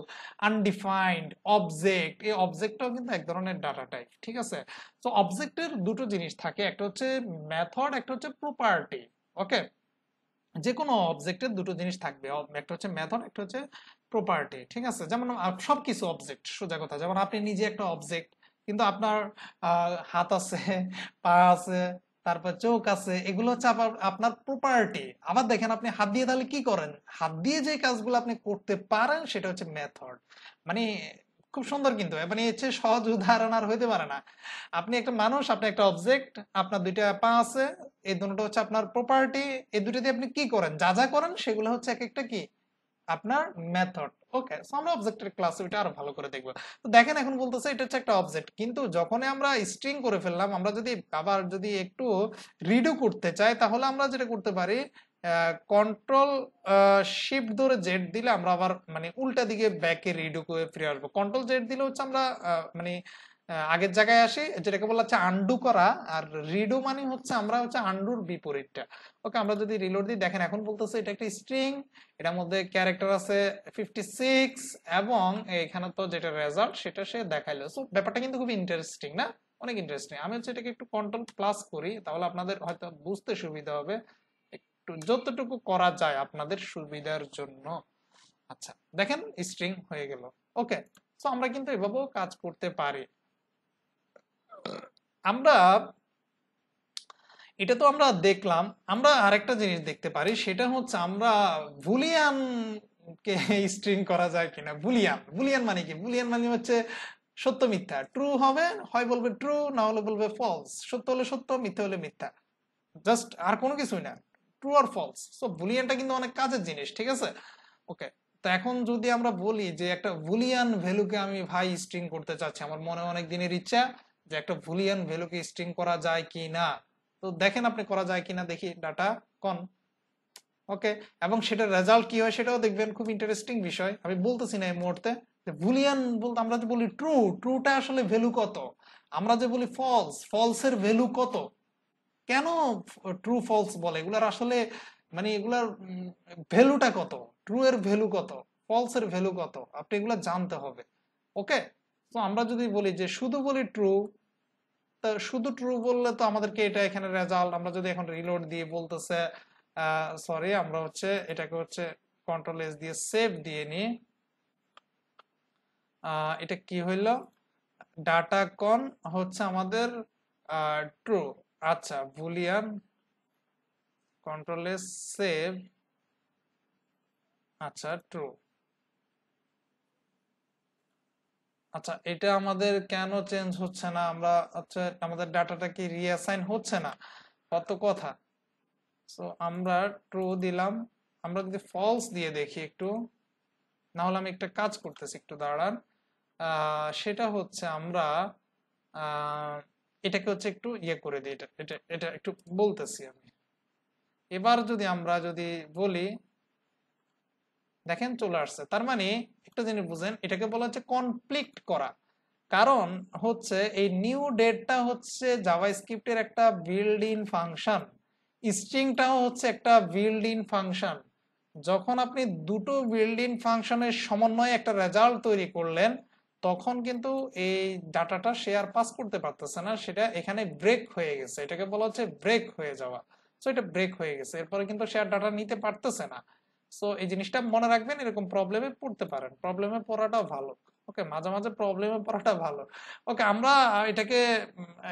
undefined object এই অবজেক্টও কিন্তু এক ধরনের ডাটা টাইপ ঠিক আছে তো অবজেক্টের দুটো জিনিস থাকে একটা হচ্ছে মেথড একটা হচ্ছে প্রপার্টি ওকে যে কোনো অবজেক্টের দুটো জিনিস থাকবে একটা হচ্ছে মেথড একটা হচ্ছে প্রপার্টি ঠিক আছে যেমন সব কিছু অবজেক্ট সোজা কথা যেমন আপনি নিজে একটা অবজেক্ট কিন্তু আপনার হাত আছে পা আছে তারপর চোখ আছে এগুলো হচ্ছে আপনার প্রপার্টি আবার দেখেন আপনি হাত দিয়ে তাহলে কি করেন হাত দিয়ে যে কাজগুলো আপনি করতে পারেন সেটা হচ্ছে মেথড মানে খুব সুন্দর কিন্তু মানে চেয়ে সহজ উদাহরণ আর হইতে পারে না আপনি একটা মানুষ আপনি একটা অবজেক্ট আপনার দুইটা পা আছে এই দুটো হচ্ছে আপনার প্রপার্টি এই দুটো দিয়ে আপনি কি করেন যা যা করেন সেগুলো হচ্ছে এক একটা কি আপনার মেথড ওকে সো আমরা অবজেক্টের ক্লাস ওইটা আরো ভালো করে দেখবো তো দেখেন এখন বলতেছে এটা হচ্ছে একটা অবজেক্ট কিন্তু যখন আমরা স্ট্রিং করে ফেললাম আমরা যদি আবার যদি একটু রিডু করতে চাই তাহলে আমরা যেটা করতে পারি কন্ট্রোল শিফট ধরে জেড দিলে আমরা আবার মানে উল্টা দিকে ব্যাকে রিডু করে ফিরে আসবো কন্ট্রোল জেড দিলে হচ্ছে আমরা মানে আগের জায়গায় আসি যেটাকে বলা হচ্ছে আন্ডু করা আর রিডু মানে হচ্ছে আমরা হচ্ছে আন্ডুর বিপরীতটা ওকে আমরা যদি রিলোড দিই দেখেন এখন বলতেছে এটা একটা স্ট্রিং এটার মধ্যে ক্যারেক্টার আছে ফিফটি সিক্স এবং এখানে তো যেটা রেজাল্ট সেটা সে দেখাইলো সো ব্যাপারটা কিন্তু খুব ইন্টারেস্টিং না অনেক ইন্টারেস্টিং আমি হচ্ছে এটাকে একটু কন্ট্রোল প্লাস করি তাহলে আপনাদের হয়তো বুঝতে সুবিধা হবে একটু যতটুকু করা যায় আপনাদের সুবিধার জন্য আচ্ছা দেখেন স্ট্রিং হয়ে গেল ওকে সো আমরা কিন্তু এভাবেও কাজ করতে পারি আমরা এটা তো আমরা দেখলাম আমরা আরেকটা জিনিস দেখতে পারি সেটা হচ্ছে আমরা বুলিয়ান কে স্ট্রিং করা যায় কিনা বুলিয়ান বুলিয়ান মানে কি বুলিয়ান মানে হচ্ছে সত্য মিথ্যা ট্রু হবে হয় বলবে ট্রু না হলে বলবে ফলস সত্য হলে সত্য মিথ্যা হলে মিথ্যা জাস্ট আর কোনো কিছুই না ট্রু আর ফলস সো বুলিয়ানটা কিন্তু অনেক কাজের জিনিস ঠিক আছে ওকে তো এখন যদি আমরা বলি যে একটা বুলিয়ান ভ্যালুকে আমি ভাই স্ট্রিং করতে চাচ্ছি আমার মনে অনেক দিনের ইচ্ছা যে একটা ভুলিয়ান ভ্যালুকে স্ট্রিং করা যায় কি না তো দেখেন আপনি করা যায় কিনা দেখি ডাটা কন ওকে এবং সেটার রেজাল্ট কি হয় সেটাও দেখবেন খুব ইন্টারেস্টিং বিষয় আমি বলতেছি না এই মুহূর্তে যে বলতে আমরা যে বলি ট্রু ট্রুটা আসলে ভ্যালু কত আমরা যে বলি ফলস ফলসের ভ্যালু কত কেন ট্রু ফলস বলে এগুলার আসলে মানে এগুলার ভ্যালুটা কত ট্রু এর ভ্যালু কত ফলস এর ভ্যালু কত আপনি এগুলা জানতে হবে ওকে তো আমরা যদি বলি যে শুধু বলি ট্রু তা শুধু ট্রু বললে তো আমাদেরকে এটা এখানে রেজাল্ট আমরা যদি এখন রিলোড দিয়ে বলতেছে সরি আমরা হচ্ছে এটাকে হচ্ছে কন্ট্রোল এস দিয়ে সেভ দিয়ে নিই এটা কি হইল ডাটা কন হচ্ছে আমাদের ট্রু আচ্ছা বুলিয়ান কন্ট্রোল এস সেভ আচ্ছা ট্রু আচ্ছা এটা আমাদের কেন চেঞ্জ হচ্ছে না আমরা আচ্ছা আমাদের ডাটাটা কি রিঅ্যাসাইন হচ্ছে না কত কথা সো আমরা ট্রু দিলাম আমরা যদি ফলস দিয়ে দেখি একটু না হলে আমি একটা কাজ করতেছি একটু দাঁড়ান সেটা হচ্ছে আমরা এটাকে হচ্ছে একটু ইয়ে করে দিই এটা এটা এটা একটু বলতেছি আমি এবার যদি আমরা যদি বলি দেখেন চলে আসছে তার মানে একটা জিনিস বুঝেন এটাকে বলা হচ্ছে কনফ্লিক্ট করা কারণ হচ্ছে এই নিউ ডেটটা হচ্ছে স্ক্রিপ্টের একটা বিল্ড ইন ফাংশন স্ট্রিংটাও হচ্ছে একটা বিল্ড ইন ফাংশন যখন আপনি দুটো বিল্ড ইন ফাংশনের সমন্বয়ে একটা রেজাল্ট তৈরি করলেন তখন কিন্তু এই ডাটাটা শেয়ার পাস করতে পারতেছে না সেটা এখানে ব্রেক হয়ে গেছে এটাকে বলা হচ্ছে ব্রেক হয়ে যাওয়া সো এটা ব্রেক হয়ে গেছে এরপরে কিন্তু শেয়ার ডাটা নিতে পারতেছে না সো এই জিনিসটা মনে রাখবেন এরকম প্রবলেমে পড়তে পারেন প্রবলেমে পড়াটাও ভালো ওকে মাঝে মাঝে প্রবলেমে পড়াটা ভালো ওকে আমরা এটাকে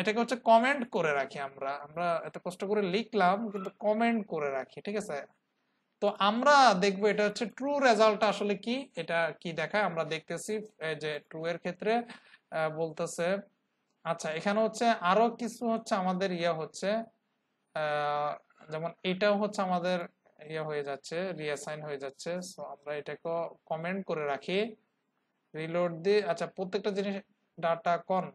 এটাকে হচ্ছে কমেন্ট করে রাখি আমরা আমরা এত কষ্ট করে লিখলাম কিন্তু কমেন্ট করে রাখি ঠিক আছে তো আমরা দেখবো এটা হচ্ছে ট্রু রেজাল্ট আসলে কি এটা কি দেখায় আমরা দেখতেছি যে ট্রু এর ক্ষেত্রে বলতেছে আচ্ছা এখানে হচ্ছে আরো কিছু হচ্ছে আমাদের ইয়ে হচ্ছে যেমন এটাও হচ্ছে আমাদের ইয়ে হয়ে যাচ্ছে রিঅ্যাসাইন হয়ে যাচ্ছে সো আমরা এটাকে কমেন্ট করে রাখি রিলোড দি আচ্ছা প্রত্যেকটা জিনিস ডাটা কন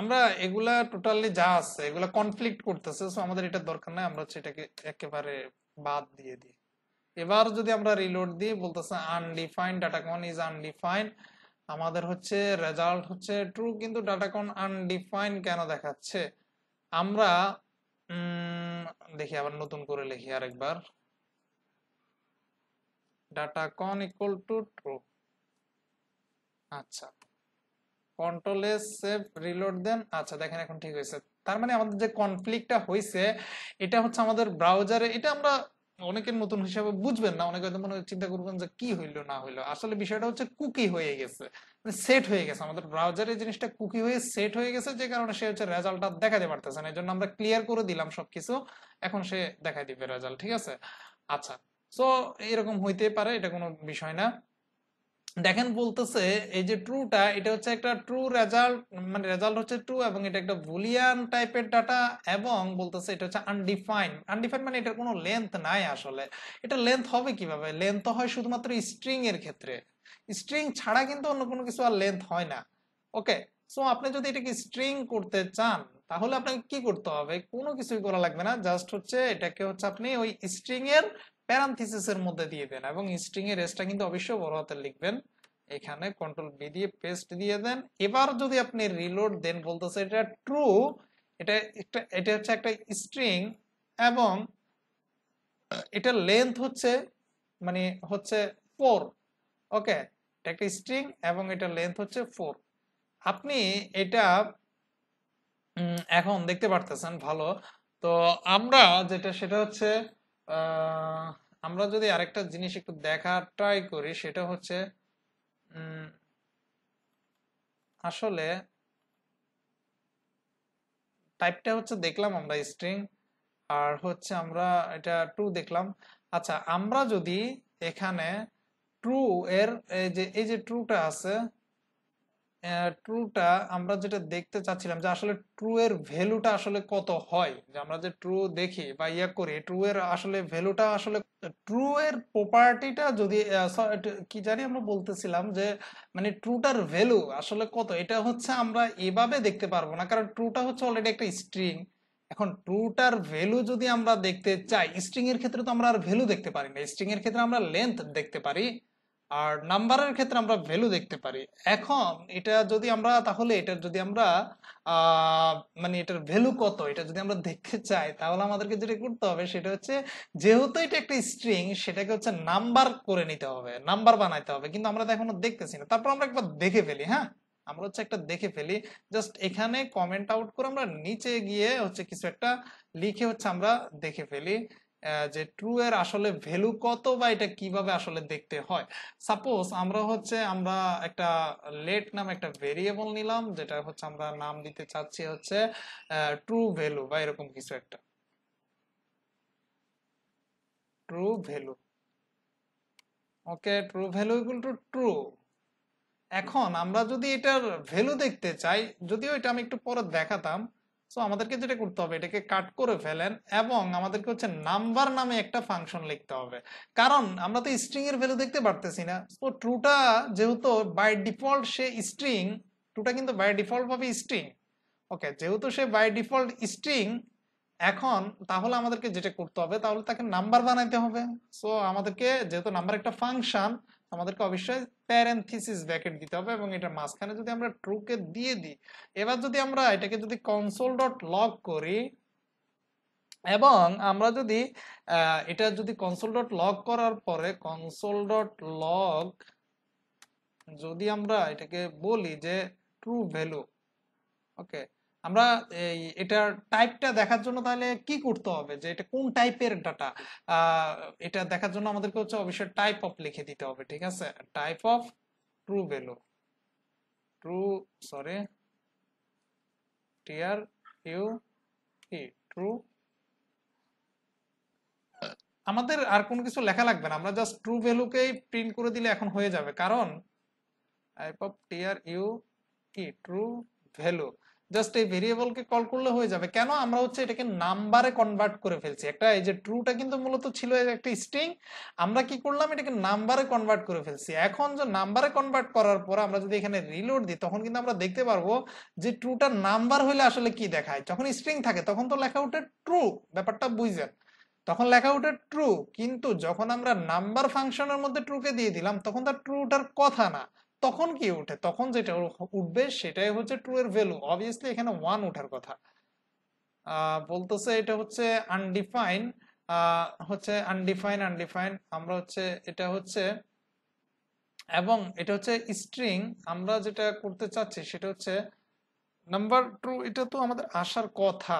আমরা এগুলা টোটালি যা আছে এগুলা কনফ্লিক্ট করতেছে সো আমাদের এটা দরকার নাই আমরা সেটাকে একেবারে বাদ দিয়ে দিই এবার যদি আমরা রিলোড দিই বলতেছে আনডিফাইন্ড ডাটাকন ইজ আনডিফাইন্ড আমাদের হচ্ছে রেজাল্ট হচ্ছে ট্রু কিন্তু ডাটা ডাটাকন আনডিফাইন্ড কেন দেখাচ্ছে আমরা দেখি আবার নতুন করে লিখি আরেকবার data con equal to true আচ্ছা কন্ট্রোল এস সেভ রিলোড দেন আচ্ছা দেখেন এখন ঠিক হয়েছে তার মানে আমাদের যে কনফ্লিক্টটা হয়েছে এটা হচ্ছে আমাদের ব্রাউজারে এটা আমরা অনেকের মতন হিসাবে বুঝবেন না অনেকে মনে চিন্তা করবেন যে কি হইলো না হইলো আসলে বিষয়টা হচ্ছে কুকি হয়ে গেছে মানে সেট হয়ে গেছে আমাদের ব্রাউজারের জিনিসটা কুকি হয়ে সেট হয়ে গেছে যে কারণে সে হচ্ছে রেজাল্টটা দেখাতে পারতেছে না এই জন্য আমরা ক্লিয়ার করে দিলাম সবকিছু এখন সে দেখাই দিবে রেজাল্ট ঠিক আছে আচ্ছা সো এরকম হইতে পারে এটা কোনো বিষয় না দেখেন বলতেছে এই যে ট্রুটা এটা হচ্ছে একটা ট্রু রেজাল্ট মানে রেজাল্ট হচ্ছে ট্রু এবং এটা একটা বুলিয়ান টাইপের ডাটা এবং বলতেছে এটা হচ্ছে আনডিফাইন আনডিফাইন মানে এটার কোনো লেন্থ নাই আসলে এটা লেন্থ হবে কিভাবে লেন্থ হয় শুধুমাত্র স্ট্রিং এর ক্ষেত্রে স্ট্রিং ছাড়া কিন্তু অন্য কোনো কিছু আর লেন্থ হয় না ওকে সো আপনি যদি এটাকে স্ট্রিং করতে চান তাহলে আপনাকে কি করতে হবে কোনো কিছুই করা লাগবে না জাস্ট হচ্ছে এটাকে হচ্ছে আপনি ওই স্ট্রিং এর প্যারান্থিসিসের মধ্যে দিয়ে দেন এবং স্ট্রিং এর রেস্টটা কিন্তু অবশ্যই বড় হাতে লিখবেন এখানে কন্ট্রোল বি দিয়ে পেস্ট দিয়ে দেন এবার যদি আপনি রিলোড দেন বলতেছে এটা ট্রু এটা একটা এটা হচ্ছে একটা স্ট্রিং এবং এটা লেন্থ হচ্ছে মানে হচ্ছে ফোর ওকে এটা একটা স্ট্রিং এবং এটা লেন্থ হচ্ছে ফোর আপনি এটা এখন দেখতে পারতেছেন ভালো তো আমরা যেটা সেটা হচ্ছে আমরা যদি আরেকটা জিনিস একটু দেখার ট্রাই করি সেটা হচ্ছে আসলে টাইপটা হচ্ছে দেখলাম আমরা স্ট্রিং আর হচ্ছে আমরা এটা ট্রু দেখলাম আচ্ছা আমরা যদি এখানে ট্রু এর এই যে এই যে ট্রুটা আছে ট্রুটা আমরা যেটা দেখতে চাচ্ছিলাম যে আসলে ট্রু এর ভ্যালুটা আসলে কত হয় যে আমরা যে ট্রু দেখি বা ইয়া করি ট্রু এর আসলে ভ্যালুটা আসলে ট্রু এর প্রপার্টিটা যদি কি জানি আমরা বলতেছিলাম যে মানে ট্রুটার ভ্যালু আসলে কত এটা হচ্ছে আমরা এভাবে দেখতে পারবো না কারণ ট্রুটা হচ্ছে অলরেডি একটা স্ট্রিং এখন ট্রুটার ভ্যালু যদি আমরা দেখতে চাই স্ট্রিং এর ক্ষেত্রে তো আমরা আর ভ্যালু দেখতে পারি না স্ট্রিং এর ক্ষেত্রে আমরা লেন্থ দেখতে পারি আর নাম্বারের ক্ষেত্রে আমরা ভ্যালু দেখতে পারি এখন এটা যদি আমরা তাহলে এটার যদি আমরা মানে এটার ভ্যালু কত এটা যদি আমরা দেখতে চাই তাহলে আমাদেরকে যেটা করতে হবে সেটা হচ্ছে যেহেতু এটা একটা স্ট্রিং সেটাকে হচ্ছে নাম্বার করে নিতে হবে নাম্বার বানাইতে হবে কিন্তু আমরা তো এখনো দেখতেছি না তারপর আমরা একবার দেখে ফেলি হ্যাঁ আমরা হচ্ছে একটা দেখে ফেলি জাস্ট এখানে কমেন্ট আউট করে আমরা নিচে গিয়ে হচ্ছে কিছু একটা লিখে হচ্ছে আমরা দেখে ফেলি যে ট্রু এর আসলে ভ্যালু কত বা এটা কিভাবে আসলে দেখতে হয় সাপোজ আমরা হচ্ছে আমরা একটা লেট নাম একটা ভেরিয়েবল নিলাম যেটা হচ্ছে আমরা নাম দিতে চাচ্ছি হচ্ছে ট্রু ভ্যালু বা এরকম কিছু একটা true value okay true value equal to true এখন আমরা যদি এটার ভ্যালু দেখতে চাই যদিও এটা আমি একটু পরে দেখাতাম সো আমাদেরকে যেটা করতে হবে এটাকে কাট করে ফেলেন এবং আমাদেরকে হচ্ছে নাম্বার নামে একটা ফাংশন লিখতে হবে কারণ আমরা তো স্ট্রিং এর ভ্যালু দেখতে পারতেছি না সো ট্রুটা যেহেতু বাই ডিফল্ট সে স্ট্রিং ট্রুটা কিন্তু বাই ডিফল্ট ভাবে স্ট্রিং ওকে যেহেতু সে বাই ডিফল্ট স্ট্রিং এখন তাহলে আমাদেরকে যেটা করতে হবে তাহলে তাকে নাম্বার বানাইতে হবে সো আমাদেরকে যেহেতু নাম্বার একটা ফাংশন আমাদেরকে অবশ্যই প্যারেন্থিসিস ব্র্যাকেট দিতে হবে এবং এটা মাঝখানে যদি আমরা ট্রুকে দিয়ে দিই এবার যদি আমরা এটাকে যদি কনসোল ডট লগ করি এবং আমরা যদি এটা যদি কনসোল ডট লগ করার পরে কনসোল ডট লগ যদি আমরা এটাকে বলি যে ট্রু ভ্যালু ওকে আমরা এটার টাইপটা দেখার জন্য তাহলে কি করতে হবে যে এটা কোন টাইপের ডাটা এটা দেখার জন্য আমাদেরকে হচ্ছে অবশ্যই টাইপ অফ লিখে দিতে হবে ঠিক আছে type of true value true sorry TR U কি ট্রু আমাদের আর কোন কিছু লেখা লাগবে না আমরা জাস্ট ট্রু ভ্যালুকেই প্রিন্ট করে দিলে এখন হয়ে যাবে কারণ টাইপ অফ টিআর ইউ কি ট্রু ভ্যালু জাস্ট এই ভেরিয়েবলকে কল করলে হয়ে যাবে কেন আমরা হচ্ছে এটাকে নাম্বারে কনভার্ট করে ফেলছি একটা এই যে ট্রুটা কিন্তু মূলত ছিল একটা স্ট্রিং আমরা কি করলাম এটাকে নাম্বারে কনভার্ট করে ফেলছি এখন যে নাম্বারে কনভার্ট করার পর আমরা যদি এখানে রিলোড দিই তখন কিন্তু আমরা দেখতে পারবো যে ট্রুটা নাম্বার হলে আসলে কি দেখায় যখন স্ট্রিং থাকে তখন তো লেখা উঠে ট্রু ব্যাপারটা বুঝছেন তখন লেখা উঠে ট্রু কিন্তু যখন আমরা নাম্বার ফাংশনের মধ্যে ট্রুকে দিয়ে দিলাম তখন তার ট্রুটার কথা না তখন কি উঠে তখন যেটা উঠবে সেটাই হচ্ছে টু এর ভ্যালু অবভিয়াসলি এখানে ওয়ান ওঠার কথা বলতেছে এটা হচ্ছে আনডিফাইন হচ্ছে আনডিফাইন আনডিফাইন আমরা হচ্ছে এটা হচ্ছে এবং এটা হচ্ছে স্ট্রিং আমরা যেটা করতে চাচ্ছি সেটা হচ্ছে নাম্বার টু এটা তো আমাদের আসার কথা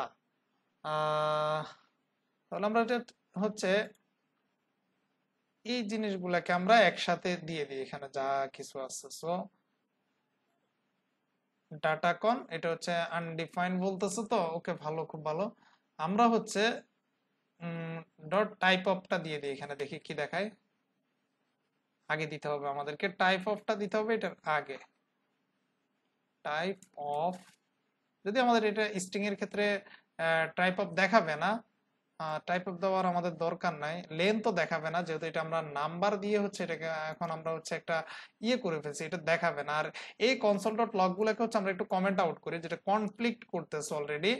তাহলে আমরা এটা হচ্ছে এই জিনিসগুলাকে আমরা একসাথে দিয়ে দিই এখানে যা কিছু আছে সো ডাটাকন এটা হচ্ছে আনডিফাইন বলতেছে তো ওকে ভালো খুব ভালো আমরা হচ্ছে ডট টাইপ অফটা দিয়ে দিই এখানে দেখি কি দেখায় আগে দিতে হবে আমাদেরকে টাইপ অফটা দিতে হবে এটার আগে টাইপ অফ যদি আমাদের এটা স্ট্রিং এর ক্ষেত্রে টাইপ অফ দেখাবে না টাইপ অফ দেওয়ার আমাদের দরকার নাই লেন্থ তো দেখাবে না যেহেতু এটা আমরা নাম্বার দিয়ে হচ্ছে এটাকে এখন আমরা হচ্ছে একটা ইয়ে করে ফেলছি এটা দেখাবে না আর এই কনসোল ডট হচ্ছে আমরা একটু কমেন্ট আউট করি যেটা কনফ্লিক্ট করতেছে অলরেডি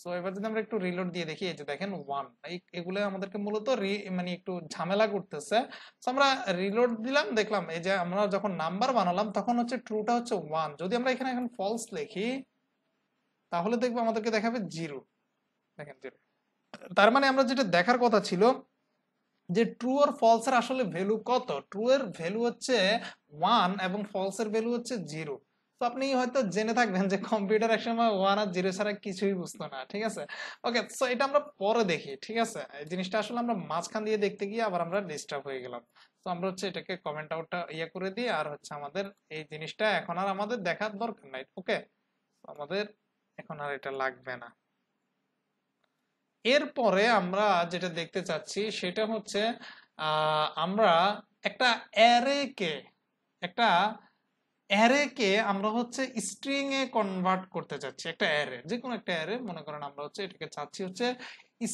সো এবার যদি আমরা একটু রিলোড দিয়ে দেখি এই যে দেখেন ওয়ান এগুলো আমাদেরকে মূলত মানে একটু ঝামেলা করতেছে সো আমরা রিলোড দিলাম দেখলাম এই যে আমরা যখন নাম্বার বানালাম তখন হচ্ছে ট্রুটা হচ্ছে ওয়ান যদি আমরা এখানে এখন ফলস লিখি তাহলে দেখবো আমাদেরকে দেখাবে জিরো দেখেন জিরো তার মানে আমরা যেটা দেখার কথা ছিল যে ট্রু আর ফলসের আসলে ভ্যালু কত ট্রু এর ভ্যালু হচ্ছে ওয়ান এবং ফলসের ভ্যালু হচ্ছে জিরো তো আপনি হয়তো জেনে থাকবেন যে কম্পিউটার একসময় ওয়ান আর জিরো ছাড়া কিছুই বুঝতো না ঠিক আছে ওকে সো এটা আমরা পরে দেখি ঠিক আছে এই জিনিসটা আসলে আমরা মাঝখান দিয়ে দেখতে গিয়ে আবার আমরা ডিস্টার্ব হয়ে গেলাম তো আমরা হচ্ছে এটাকে কমেন্ট আউটটা ইয়ে করে দিই আর হচ্ছে আমাদের এই জিনিসটা এখন আর আমাদের দেখার দরকার নাই ওকে আমাদের এখন আর এটা লাগবে না এরপরে আমরা যেটা দেখতে চাচ্ছি সেটা হচ্ছে আমরা একটা অ্যারেকে একটা অ্যারেকে আমরা হচ্ছে স্ট্রিং এ কনভার্ট করতে চাচ্ছি একটা অ্যারে যে কোনো একটা অ্যারে মনে করেন আমরা হচ্ছে এটাকে চাচ্ছি হচ্ছে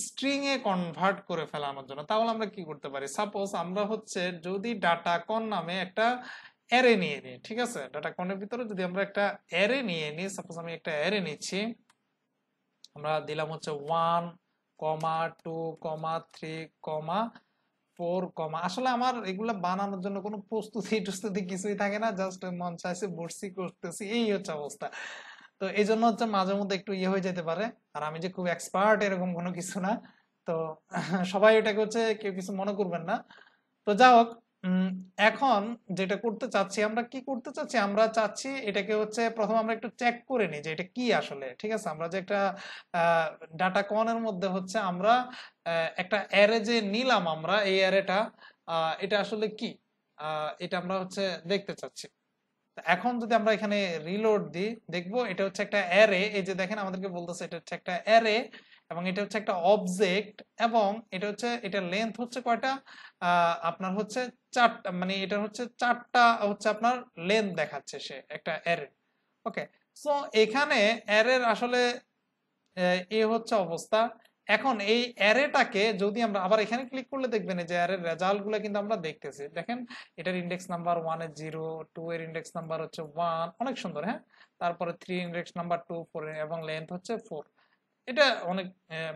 স্ট্রিং এ কনভার্ট করে ফেলা আমার জন্য তাহলে আমরা কি করতে পারি সাপোজ আমরা হচ্ছে যদি ডাটা কন নামে একটা অ্যারে নিয়ে নিই ঠিক আছে ডাটা কনের ভিতরে যদি আমরা একটা অ্যারে নিয়ে নিই সাপোজ আমি একটা অ্যারে নিচ্ছি আমরা দিলাম হচ্ছে one comma two comma three comma four comma আসলে আমার এগুলো বানানোর জন্য কোনো প্রস্তুতি টুস্তুতি কিছুই থাকে না জাস্ট মন চাইছে বসছি করতেছি এই হচ্ছে অবস্থা তো এই জন্য হচ্ছে মাঝে মধ্যে একটু ইয়ে হয়ে যেতে পারে আর আমি যে খুব এক্সপার্ট এরকম কোনো কিছু না তো সবাই এটাকে হচ্ছে কেউ কিছু মনে করবেন না তো যা হোক এখন যেটা করতে চাচ্ছি আমরা কি করতে চাচ্ছি আমরা চাচ্ছি এটাকে হচ্ছে প্রথম আমরা একটু চেক করে নিই যে এটা কি আসলে ঠিক আছে আমরা যে একটা ডাটা কনের মধ্যে হচ্ছে আমরা একটা অ্যারে যে নিলাম আমরা এই অ্যারেটা এটা আসলে কি এটা আমরা হচ্ছে দেখতে চাচ্ছি এখন যদি আমরা এখানে রিলোড দিই দেখবো এটা হচ্ছে একটা অ্যারে এই যে দেখেন আমাদেরকে বলতেছে এটা হচ্ছে একটা অ্যারে এবং এটা হচ্ছে একটা অবজেক্ট এবং এটা হচ্ছে এটা লেন্থ হচ্ছে কয়টা আপনার হচ্ছে চারটা মানে এটা হচ্ছে চারটা হচ্ছে আপনার লেন্থ দেখাচ্ছে সে একটা অ্যারের ওকে সো এখানে অ্যারের আসলে এ হচ্ছে অবস্থা এখন এই অ্যারেটাকে যদি আমরা আবার এখানে ক্লিক করলে দেখবেন যে অ্যারের রেজাল্টগুলো কিন্তু আমরা দেখতেছি দেখেন এটার ইন্ডেক্স নাম্বার ওয়ানের জিরো টু এর ইন্ডেক্স নাম্বার হচ্ছে ওয়ান অনেক সুন্দর হ্যাঁ তারপরে three index number two four এবং লেন্থ হচ্ছে ফোর এটা অনেক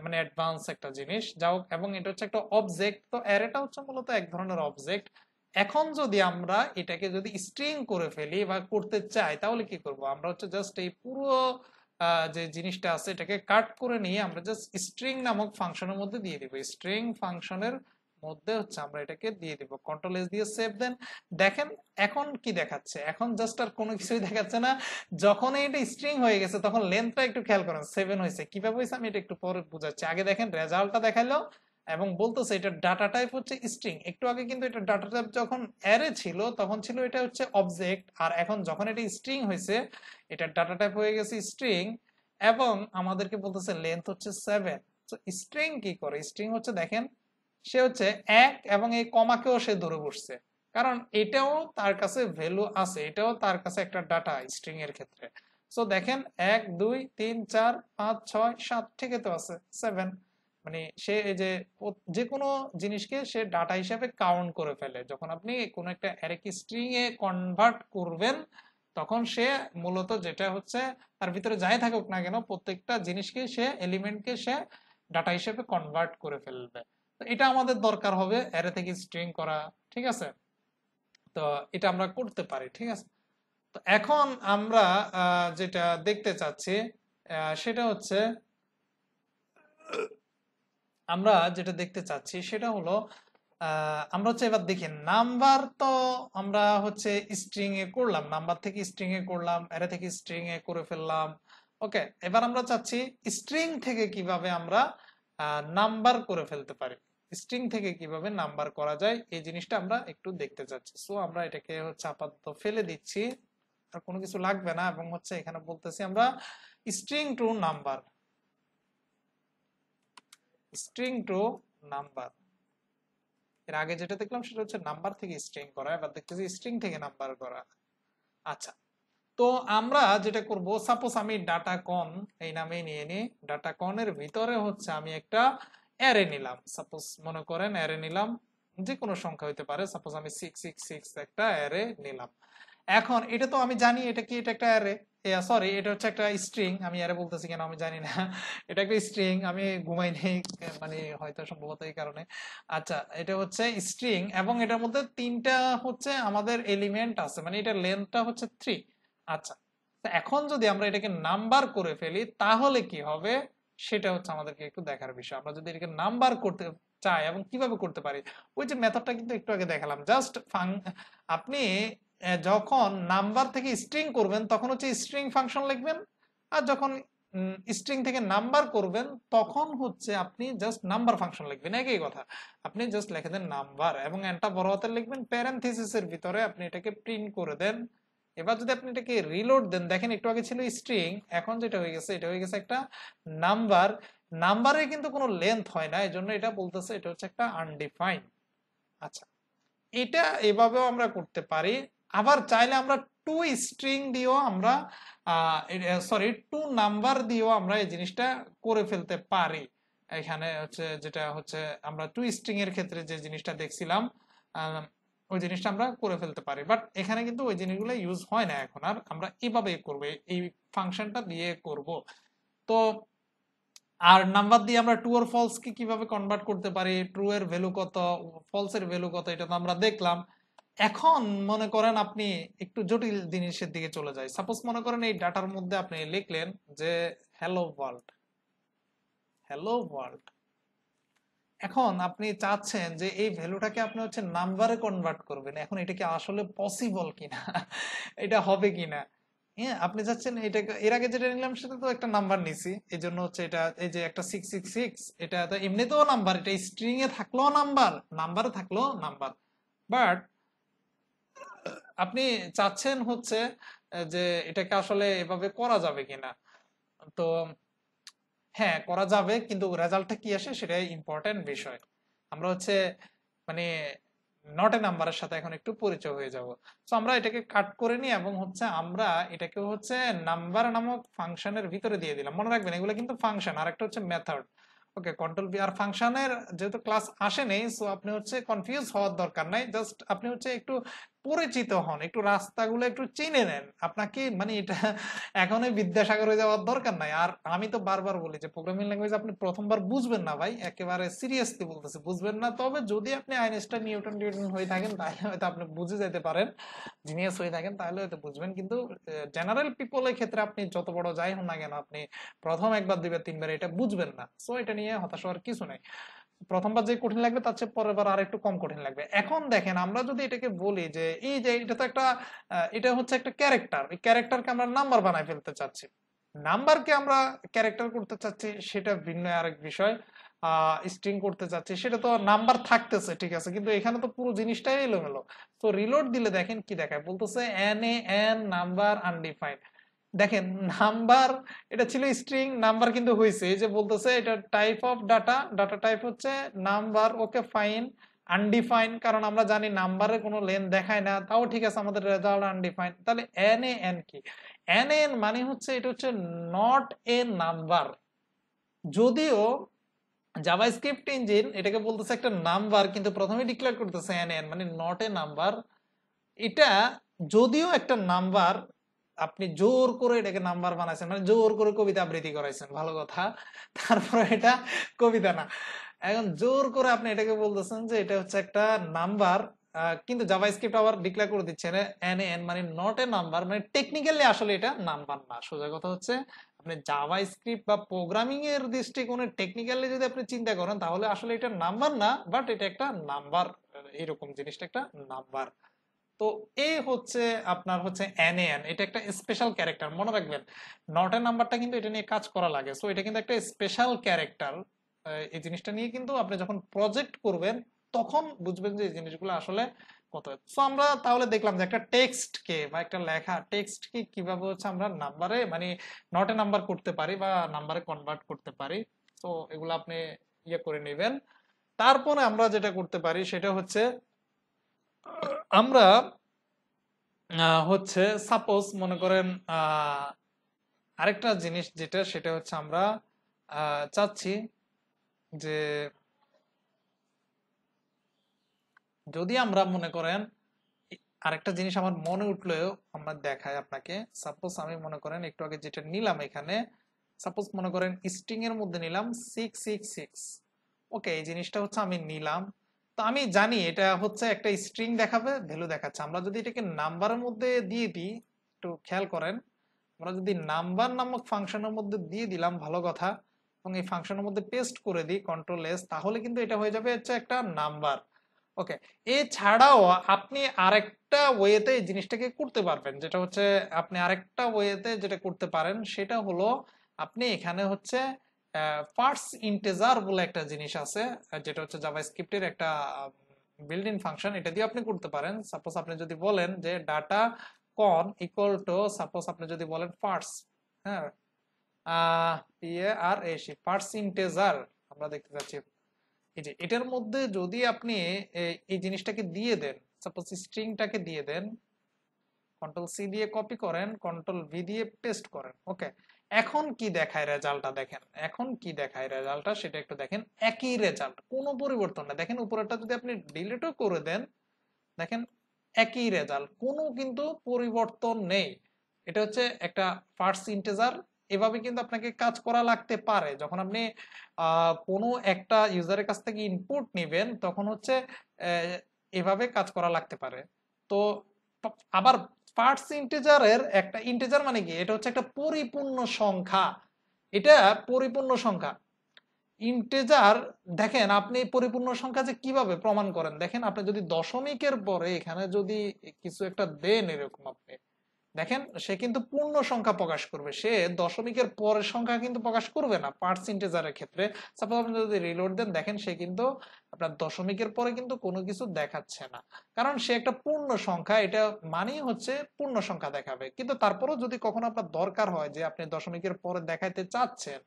মানে অ্যাডভান্স একটা জিনিস যা হোক এবং এটা হচ্ছে একটা অবজেক্ট তো অ্যারেটা হচ্ছে মূলত এক ধরনের অবজেক্ট এখন যদি আমরা এটাকে যদি স্ট্রিং করে ফেলি বা করতে চাই তাহলে কি করব আমরা হচ্ছে জাস্ট এই পুরো যে জিনিসটা আছে এটাকে কাট করে নিয়ে আমরা জাস্ট স্ট্রিং নামক ফাংশনের মধ্যে দিয়ে দিব স্ট্রিং ফাংশনের মধ্যে হচ্ছে আমরা এটাকে দিয়ে দিব কন্ট্রোল এস দিয়ে সেভ দেন দেখেন এখন কি দেখাচ্ছে এখন জাস্ট আর কোনো কিছুই দেখাচ্ছে না যখন এটা স্ট্রিং হয়ে গেছে তখন লেন্থটা একটু খেয়াল করেন সেভেন হয়েছে কিভাবে হয়েছে আমি এটা একটু পরে বোঝাচ্ছি আগে দেখেন রেজাল্টটা দেখালো এবং বলতেছে এটা ডাটা টাইপ হচ্ছে স্ট্রিং একটু আগে কিন্তু এটা ডাটা টাইপ যখন অ্যারে ছিল তখন ছিল এটা হচ্ছে অবজেক্ট আর এখন যখন এটা স্ট্রিং হয়েছে এটা ডাটা টাইপ হয়ে গেছে স্ট্রিং এবং আমাদেরকে বলতেছে লেন্থ হচ্ছে সেভেন তো স্ট্রিং কি করে স্ট্রিং হচ্ছে দেখেন সে হচ্ছে এক এবং এই কমাকেও সে ধরে বসছে কারণ এটাও তার কাছে ভ্যালু আছে এটাও তার কাছে একটা ডাটা স্ট্রিং এর ক্ষেত্রে সো দেখেন এক দুই তিন চার পাঁচ ছয় সাত ঠিকই তো আছে সেভেন মানে সে যে যে কোনো জিনিসকে সে ডাটা হিসেবে কাউন্ট করে ফেলে যখন আপনি কোনো একটা অ্যারেকি স্ট্রিং এ কনভার্ট করবেন তখন সে মূলত যেটা হচ্ছে তার ভিতরে যাই থাকুক না কেন প্রত্যেকটা জিনিসকে সে এলিমেন্টকে সে ডাটা হিসেবে কনভার্ট করে ফেলবে তো এটা আমাদের দরকার হবে অ্যারে থেকে স্ট্রিং করা ঠিক আছে তো এটা আমরা করতে পারি ঠিক আছে তো এখন আমরা যেটা দেখতে চাচ্ছি সেটা হচ্ছে আমরা যেটা দেখতে চাচ্ছি সেটা হলো আমরা হচ্ছে এবার দেখি নাম্বার তো আমরা হচ্ছে স্ট্রিং এ করলাম নাম্বার থেকে স্ট্রিং এ করলাম অ্যারে থেকে স্ট্রিং এ করে ফেললাম ওকে এবার আমরা চাচ্ছি স্ট্রিং থেকে কিভাবে আমরা নাম্বার করে ফেলতে পারি স্ট্রিং থেকে কিভাবে নাম্বার করা যায় এই জিনিসটা আমরা একটু দেখতে চাচ্ছি সো আমরা এটাকে হচ্ছে আপাতত ফেলে দিচ্ছি আর কোনো কিছু লাগবে না এবং হচ্ছে এখানে বলতেছি আমরা string to number string to number এর আগে যেটা দেখলাম সেটা হচ্ছে নাম্বার থেকে স্ট্রিং করা এবার দেখতেছি স্ট্রিং থেকে নাম্বার করা আচ্ছা তো আমরা যেটা করব সাপোজ আমি ডাটা কন এই নামে নিয়ে নি ডাটা কনের ভিতরে হচ্ছে আমি একটা অ্যারে নিলাম সাপোজ মনে করেন অ্যারে নিলাম যে কোনো সংখ্যা হইতে পারে সাপোজ আমি সিক্স সিক্স সিক্স একটা অ্যারে নিলাম এখন এটা তো আমি জানি এটা কি এটা একটা অ্যারে সরি এটা হচ্ছে একটা স্ট্রিং আমি অ্যারে বলতেছি কেন আমি জানি না এটা একটা স্ট্রিং আমি ঘুমাই নেই মানে হয়তো সম্ভবত এই কারণে আচ্ছা এটা হচ্ছে স্ট্রিং এবং এটার মধ্যে তিনটা হচ্ছে আমাদের এলিমেন্ট আছে মানে এটার লেন্থটা হচ্ছে থ্রি আচ্ছা এখন যদি আমরা এটাকে নাম্বার করে ফেলি তাহলে কি হবে সেটা হচ্ছে আমাদেরকে একটু দেখার বিষয় আমরা যদি এটাকে নাম্বার করতে চাই এবং কিভাবে করতে পারি ওই যে মেথডটা কিন্তু একটু আগে দেখালাম জাস্ট ফাং আপনি যখন নাম্বার থেকে স্ট্রিং করবেন তখন হচ্ছে স্ট্রিং ফাংশন লিখবেন আর যখন স্ট্রিং থেকে নাম্বার করবেন তখন হচ্ছে আপনি জাস্ট নাম্বার ফাংশন লিখবেন একই কথা আপনি জাস্ট লিখে দেন নাম্বার এবং এন্টা বড় হাতে লিখবেন প্যারেন্থেসিসের ভিতরে আপনি এটাকে প্রিন্ট করে দেন এবার যদি আপনি এটাকে রিলোড দেন দেখেন একটু আগে ছিল স্ট্রিং এখন যেটা হয়ে গেছে এটা হয়ে গেছে একটা নাম্বার নাম্বারে কিন্তু কোনো লেন্থ হয় না এই জন্য এটা বলতেছে এটা হচ্ছে একটা আনডিফাইন আচ্ছা এটা এভাবেও আমরা করতে পারি আবার চাইলে আমরা টু স্ট্রিং দিয়েও আমরা সরি টু নাম্বার দিয়েও আমরা এই জিনিসটা করে ফেলতে পারি এখানে হচ্ছে যেটা হচ্ছে আমরা টু স্ট্রিং এর ক্ষেত্রে যে জিনিসটা দেখছিলাম ওই জিনিসটা আমরা করে ফেলতে পারি বাট এখানে কিন্তু ওই জিনিসগুলো ইউজ হয় না এখন আর আমরা এইভাবে করব এই ফাংশনটা দিয়ে করব তো আর নাম্বার দিয়ে আমরা ট্রু আর কে কিভাবে কনভার্ট করতে পারি ট্রু এর ভ্যালু কত ফলস এর ভ্যালু কত এটা তো আমরা দেখলাম এখন মনে করেন আপনি একটু জটিল জিনিসের দিকে চলে যায় সাপোজ মনে করেন এই ডাটার মধ্যে আপনি লিখলেন যে হ্যালো ওয়ার্ল্ড হ্যালো ওয়ার্ল্ড এখন আপনি চাচ্ছেন যে এই ভ্যালুটাকে আপনি হচ্ছে নাম্বারে কনভার্ট করবেন এখন এটা কি আসলে পসিবল কিনা এটা হবে কিনা হ্যাঁ আপনি চাচ্ছেন এটা এর আগে যেটা নিলাম সেটা তো একটা নাম্বার নিছি এই জন্য হচ্ছে এটা এই যে একটা সিক্স সিক্স সিক্স এটা তো এমনিতেও নাম্বার এটা স্ট্রিং এ থাকলো নাম্বার নাম্বারে থাকলো নাম্বার বাট আপনি চাচ্ছেন হচ্ছে যে এটাকে আসলে এভাবে করা যাবে কিনা তো হ্যাঁ করা যাবে কিন্তু রেজাল্টটা কি আসে সেটাই ইম্পর্টেন্ট বিষয় আমরা হচ্ছে মানে নট এ নাম্বারের সাথে এখন একটু পরিচয় হয়ে যাব তো আমরা এটাকে কাট করে নিই এবং হচ্ছে আমরা এটাকে হচ্ছে নাম্বার নামক ফাংশনের ভিতরে দিয়ে দিলাম মনে রাখবেন এগুলো কিন্তু ফাংশন আর একটা হচ্ছে মেথড ওকে কন্ট্রোল বি আর ফাংশনের যেহেতু ক্লাস আসে নেই সো আপনি হচ্ছে কনফিউজ হওয়ার দরকার নাই জাস্ট আপনি হচ্ছে একটু পরিচিত হন একটু রাস্তাগুলো একটু চিনে নেন আপনাকে মানে এটা এখনই বিদ্যাসাগরে যাওয়ার দরকার নাই আর আমি তো বারবার বলি যে প্রোগ্রামিং ল্যাঙ্গুয়েজ আপনি প্রথমবার বুঝবেন না ভাই একেবারে সিরিয়াসলি বলতেছি বুঝবেন না তবে যদি আপনি আইনস্টাইন নিউটন নিউটন হয়ে থাকেন তাহলে হয়তো আপনি বুঝে যেতে পারেন জিনিয়াস হয়ে থাকেন তাহলে হয়তো বুঝবেন কিন্তু জেনারেল পিপলের ক্ষেত্রে আপনি যত বড় যাই হন না কেন আপনি প্রথম একবার দুইবার তিনবার এটা বুঝবেন না সো এটা নিয়ে হতাশ হওয়ার কিছু নাই প্রথমবার যে কঠিন লাগবে তার চেয়ে পরের বার আর একটু কম কঠিন লাগবে এখন দেখেন আমরা যদি এটাকে বলি যে এই যে এটা তো একটা এটা হচ্ছে একটা ক্যারেক্টার এই ক্যারেক্টারকে আমরা নাম্বার বানাই ফেলতে চাচ্ছি নাম্বারকে আমরা ক্যারেক্টার করতে চাচ্ছি সেটা ভিন্ন আরেক বিষয় স্ট্রিং করতে চাচ্ছি সেটা তো নাম্বার থাকতেছে ঠিক আছে কিন্তু এখানে তো পুরো জিনিসটাই এলোমেলো তো রিলোড দিলে দেখেন কি দেখায় বলতেছে N A N number undefined দেখেন নাম্বার এটা ছিল স্ট্রিং নাম্বার কিন্তু হয়েছে এই যে বলতেছে এটা type of data data type হচ্ছে নাম্বার ওকে ফাইন আনডিফাইন কারণ আমরা জানি নাম্বারে কোনো লেন দেখায় না তাও ঠিক আছে আমাদের রেজাল্ট আনডিফাইন তাহলে এন এ এন কি এন এন মানে হচ্ছে এটা হচ্ছে নট এ নাম্বার যদিও জাভাস্ক্রিপ্ট ইঞ্জিন এটাকে বলতেছে একটা নাম্বার কিন্তু প্রথমে ডিক্লেয়ার করতেছে এন এন মানে নট এ নাম্বার এটা যদিও একটা নাম্বার আপনি জোর করে এটাকে নাম্বার বানাইছেন মানে জোর করে কবিতা আবৃত্তি করাইছেন ভালো কথা তারপরে এটা কবিতা না এখন জোর করে আপনি এটাকে বলতেছেন যে এটা হচ্ছে একটা নাম্বার কিন্তু স্ক্রিপ্ট আবার ডিক্লেয়ার করে দিচ্ছে এন এন মানে নট এ নাম্বার মানে টেকনিক্যালি আসলে এটা নাম্বার না সোজা কথা হচ্ছে আপনি স্ক্রিপ্ট বা প্রোগ্রামিং এর দৃষ্টিকোণে টেকনিক্যালি যদি আপনি চিন্তা করেন তাহলে আসলে এটা নাম্বার না বাট এটা একটা নাম্বার এরকম জিনিসটা একটা নাম্বার তো এ হচ্ছে আপনার হচ্ছে এন এন এটা একটা স্পেশাল ক্যারেক্টার মনে রাখবেন নটের নাম্বারটা কিন্তু এটা নিয়ে কাজ করা লাগে সো এটা কিন্তু একটা স্পেশাল ক্যারেক্টার এই জিনিসটা নিয়ে কিন্তু আপনি যখন প্রজেক্ট করবেন তখন বুঝবেন যে এই জিনিসগুলো আসলে কত সো আমরা তাহলে দেখলাম যে একটা টেক্সটকে বা একটা লেখা টেক্সটকে কিভাবে হচ্ছে আমরা নাম্বারে মানে নটে নাম্বার করতে পারি বা নাম্বারে কনভার্ট করতে পারি তো এগুলো আপনি ইয়ে করে নেবেন তারপরে আমরা যেটা করতে পারি সেটা হচ্ছে আমরা হচ্ছে সাপোজ মনে করেন আরেকটা জিনিস যেটা সেটা হচ্ছে আমরা চাচ্ছি যে যদি আমরা মনে করেন আরেকটা জিনিস আমার মনে উঠলেও আমরা দেখাই আপনাকে সাপোজ আমি মনে করেন একটু আগে যেটা নিলাম এখানে সাপোজ মনে করেন স্ট্রিং এর মধ্যে নিলাম সিক্স সিক্স সিক্স ওকে এই জিনিসটা হচ্ছে আমি নিলাম তো আমি জানি এটা হচ্ছে একটা স্ট্রিং দেখাবে ভ্যালু দেখাচ্ছে আমরা যদি এটাকে নাম্বারের মধ্যে দিয়ে দিই একটু খেয়াল করেন আমরা যদি নাম্বার নামক ফাংশনের মধ্যে দিয়ে দিলাম ভালো কথা এবং এই ফাংশনের মধ্যে পেস্ট করে দিই কন্ট্রোল এস তাহলে কিন্তু এটা হয়ে যাবে হচ্ছে একটা নাম্বার ওকে এছাড়াও আপনি আরেকটা ওয়েতে এই জিনিসটাকে করতে পারবেন যেটা হচ্ছে আপনি আরেকটা ওয়েতে যেটা করতে পারেন সেটা হলো আপনি এখানে হচ্ছে পার্স ইন্টেজার বলে একটা জিনিস আছে যেটা হচ্ছে জাভা স্ক্রিপ্টের একটা বিল্ড ইন ফাংশন এটা দিয়ে আপনি করতে পারেন সাপোজ আপনি যদি বলেন যে data con equal two suppose আপনি যদি বলেন পার্স হ্যাঁ ইয়ে আর এ সি পার্স ইন্টেজার আমরা দেখতে পাচ্ছি এই যে এটার মধ্যে যদি আপনি এই জিনিসটাকে দিয়ে দেন সাপোজ স্ট্রিংটাকে দিয়ে দেন কন্ট্রোল সি দিয়ে কপি করেন কন্ট্রোল ভি দিয়ে পেস্ট করেন ওকে এখন কি দেখায় রেজাল্টটা দেখেন এখন কি দেখায় রেজাল্টটা সেটা একটু দেখেন একই রেজাল্ট কোনো পরিবর্তন না দেখেন উপরেরটা যদি আপনি ডিলিটও করে দেন দেখেন একই রেজাল্ট কোনো কিন্তু পরিবর্তন নেই এটা হচ্ছে একটা ফার্স্ট ইন্টেজার এভাবে কিন্তু আপনাকে কাজ করা লাগতে পারে যখন আপনি কোনো একটা ইউজারের কাছ থেকে ইনপুট নেবেন তখন হচ্ছে এভাবে কাজ করা লাগতে পারে তো আবার পার্টস ইন্টেজারের একটা ইন্টেজার মানে কি এটা হচ্ছে একটা পরিপূর্ণ সংখ্যা এটা পরিপূর্ণ সংখ্যা ইন্টেজার দেখেন আপনি পরিপূর্ণ সংখ্যা যে কিভাবে প্রমাণ করেন দেখেন আপনি যদি দশমিকের পরে এখানে যদি কিছু একটা দেন এরকম আপনি দেখেন সে কিন্তু পূর্ণ সংখ্যা প্রকাশ করবে সে দশমিকের পরের সংখ্যা কিন্তু প্রকাশ করবে না পার্সেন্টেজারের ক্ষেত্রে সাপোজ আপনি যদি রিলোড দেন দেখেন সে কিন্তু আপনার দশমিকের পরে কিন্তু কোনো কিছু দেখাচ্ছে না কারণ সে একটা পূর্ণ সংখ্যা এটা মানেই হচ্ছে পূর্ণ সংখ্যা দেখাবে কিন্তু তারপরেও যদি কখনো আপনার দরকার হয় যে আপনি দশমিকের পরে দেখাইতে চাচ্ছেন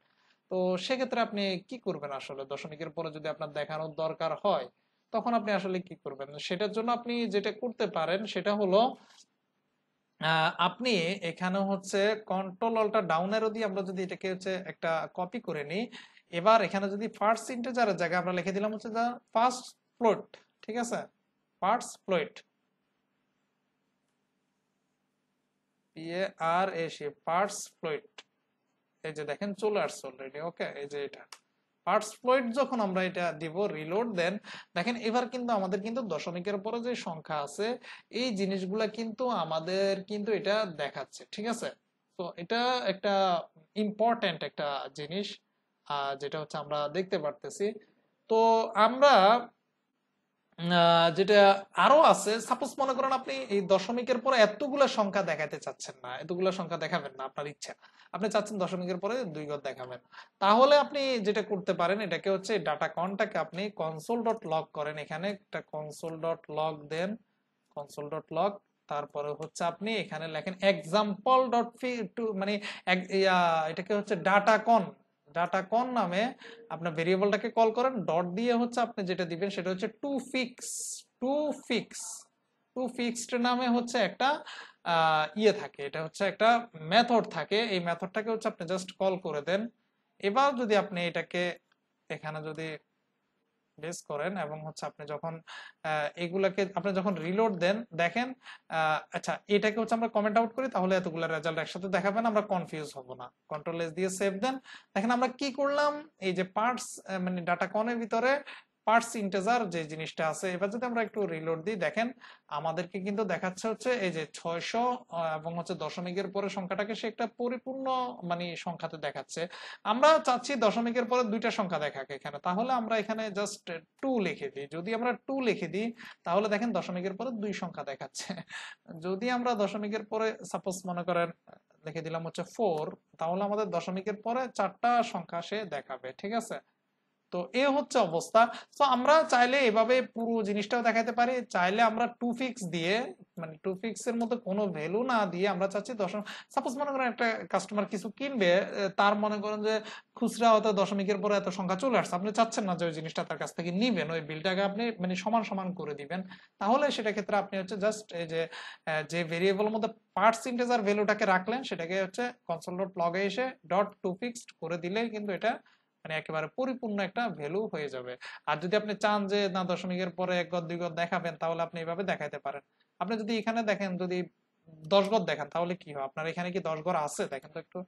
তো সেক্ষেত্রে আপনি কি করবেন আসলে দশমিকের পরে যদি আপনার দেখানোর দরকার হয় তখন আপনি আসলে কি করবেন সেটার জন্য আপনি যেটা করতে পারেন সেটা হলো আপনি এখানে হচ্ছে কন্ট্রোল অলটা ডাউনের দিয়ে আমরা যদি এটাকে হচ্ছে একটা কপি করে নিই এবার এখানে যদি ফার্স্ট ইন্টেজারের জায়গায় আমরা লিখে দিলাম হচ্ছে দা ফার্স্ট ফ্লোট ঠিক আছে ফার্স্ট ফ্লোট আর এসে ফার্স্ট ফ্লোট এই যে দেখেন চলে আসছে অলরেডি ওকে এই যে এটা ফ্লোয়েড যখন আমরা এটা দিব রিলোড দেন দেখেন এবার কিন্তু আমাদের কিন্তু দশমিকের পরে যে সংখ্যা আছে এই জিনিসগুলা কিন্তু আমাদের কিন্তু এটা দেখাচ্ছে ঠিক আছে তো এটা একটা ইম্পর্ট্যান্ট একটা জিনিস যেটা হচ্ছে আমরা দেখতে পারতেছি তো আমরা যেটা আরো আছে সাপোজ মনে করেন আপনি এই দশমিকের পরে এতগুলো সংখ্যা দেখাতে চাচ্ছেন না এতগুলো সংখ্যা দেখাবেন না আপনার ইচ্ছে আপনি চাচ্ছেন দশমিকের পরে দুই গড় দেখাবেন তাহলে আপনি যেটা করতে পারেন এটাকে হচ্ছে ডাটা কনটাকে আপনি কনসোল ডট লগ করেন এখানে একটা কনসোল ডট লগ দেন কনসোল ডট লগ তারপরে হচ্ছে আপনি এখানে লেখেন এক্সাম্পল ডট ফি টু মানে এটাকে হচ্ছে ডাটা কন ডাটা কন নামে আপনার ভেরিয়েবলটাকে কল করেন ডট দিয়ে হচ্ছে আপনি যেটা দিবেন সেটা হচ্ছে to fix to fix to fixed নামে হচ্ছে একটা ইয়ে থাকে এটা হচ্ছে একটা মেথড থাকে এই মেথডটাকে হচ্ছে আপনি জাস্ট কল করে দেন এবার যদি আপনি এটাকে এখানে যদি বেস করেন এবং হচ্ছে আপনি যখন এগুলাকে আপনি যখন রিলোড দেন দেখেন আচ্ছা এটাকে হচ্ছে আমরা কমেন্ট আউট করি তাহলে এতগুলো রেজাল্ট একসাথে দেখাবেন আমরা কনফিউজ হব না কন্ট্রোল এস দিয়ে সেভ দেন দেখেন আমরা কি করলাম এই যে পার্টস মানে ডাটা কনের ভিতরে পার্স ইন্টেজার যে জিনিসটা আছে এবার যদি আমরা একটু রিলোড দিই দেখেন আমাদেরকে কিন্তু দেখাচ্ছে হচ্ছে এই যে ছয়শো এবং হচ্ছে দশমিকের পরে সংখ্যাটাকে সে একটা পরিপূর্ণ মানে সংখ্যাতে দেখাচ্ছে আমরা চাচ্ছি দশমিকের পরে দুইটা সংখ্যা দেখাকে এখানে তাহলে আমরা এখানে জাস্ট টু লিখে দিই যদি আমরা টু লিখে দিই তাহলে দেখেন দশমিকের পরে দুই সংখ্যা দেখাচ্ছে যদি আমরা দশমিকের পরে সাপোজ মনে করেন লিখে দিলাম হচ্ছে ফোর তাহলে আমাদের দশমিকের পরে চারটা সংখ্যা সে দেখাবে ঠিক আছে তো এ হচ্ছে অবস্থা তো আমরা চাইলে এভাবে পুরো জিনিসটাও দেখাতে পারি চাইলে আমরা টু ফিক্স দিয়ে মানে টু ফিক্স এর মধ্যে কোনো ভ্যালু না দিয়ে আমরা চাচ্ছি দশম সাপোজ মনে করেন একটা কাস্টমার কিছু কিনবে তার মনে করেন যে খুচরা হয়তো দশমিকের পরে এত সংখ্যা চলে আসছে আপনি চাচ্ছেন না যে ওই জিনিসটা তার কাছ থেকে নিবেন ওই বিলটাকে আপনি মানে সমান সমান করে দিবেন তাহলে সেটা ক্ষেত্রে আপনি হচ্ছে জাস্ট এই যে যে ভেরিয়েবল মধ্যে পার্টস আর ভ্যালুটাকে রাখলেন সেটাকে হচ্ছে কনসোল ডট লগে এসে ডট টু ফিক্সড করে দিলে কিন্তু এটা মানে একেবারে পরিপূর্ণ একটা ভ্যালু হয়ে যাবে আর যদি আপনি চান যে না দশমিকের পরে এক গদ দুই গদ দেখাবেন তাহলে আপনি এইভাবে দেখাইতে পারেন আপনি যদি এখানে দেখেন যদি দশ গদ দেখেন তাহলে কি হয় আপনার এখানে কি দশ গড় আছে দেখেন তো একটু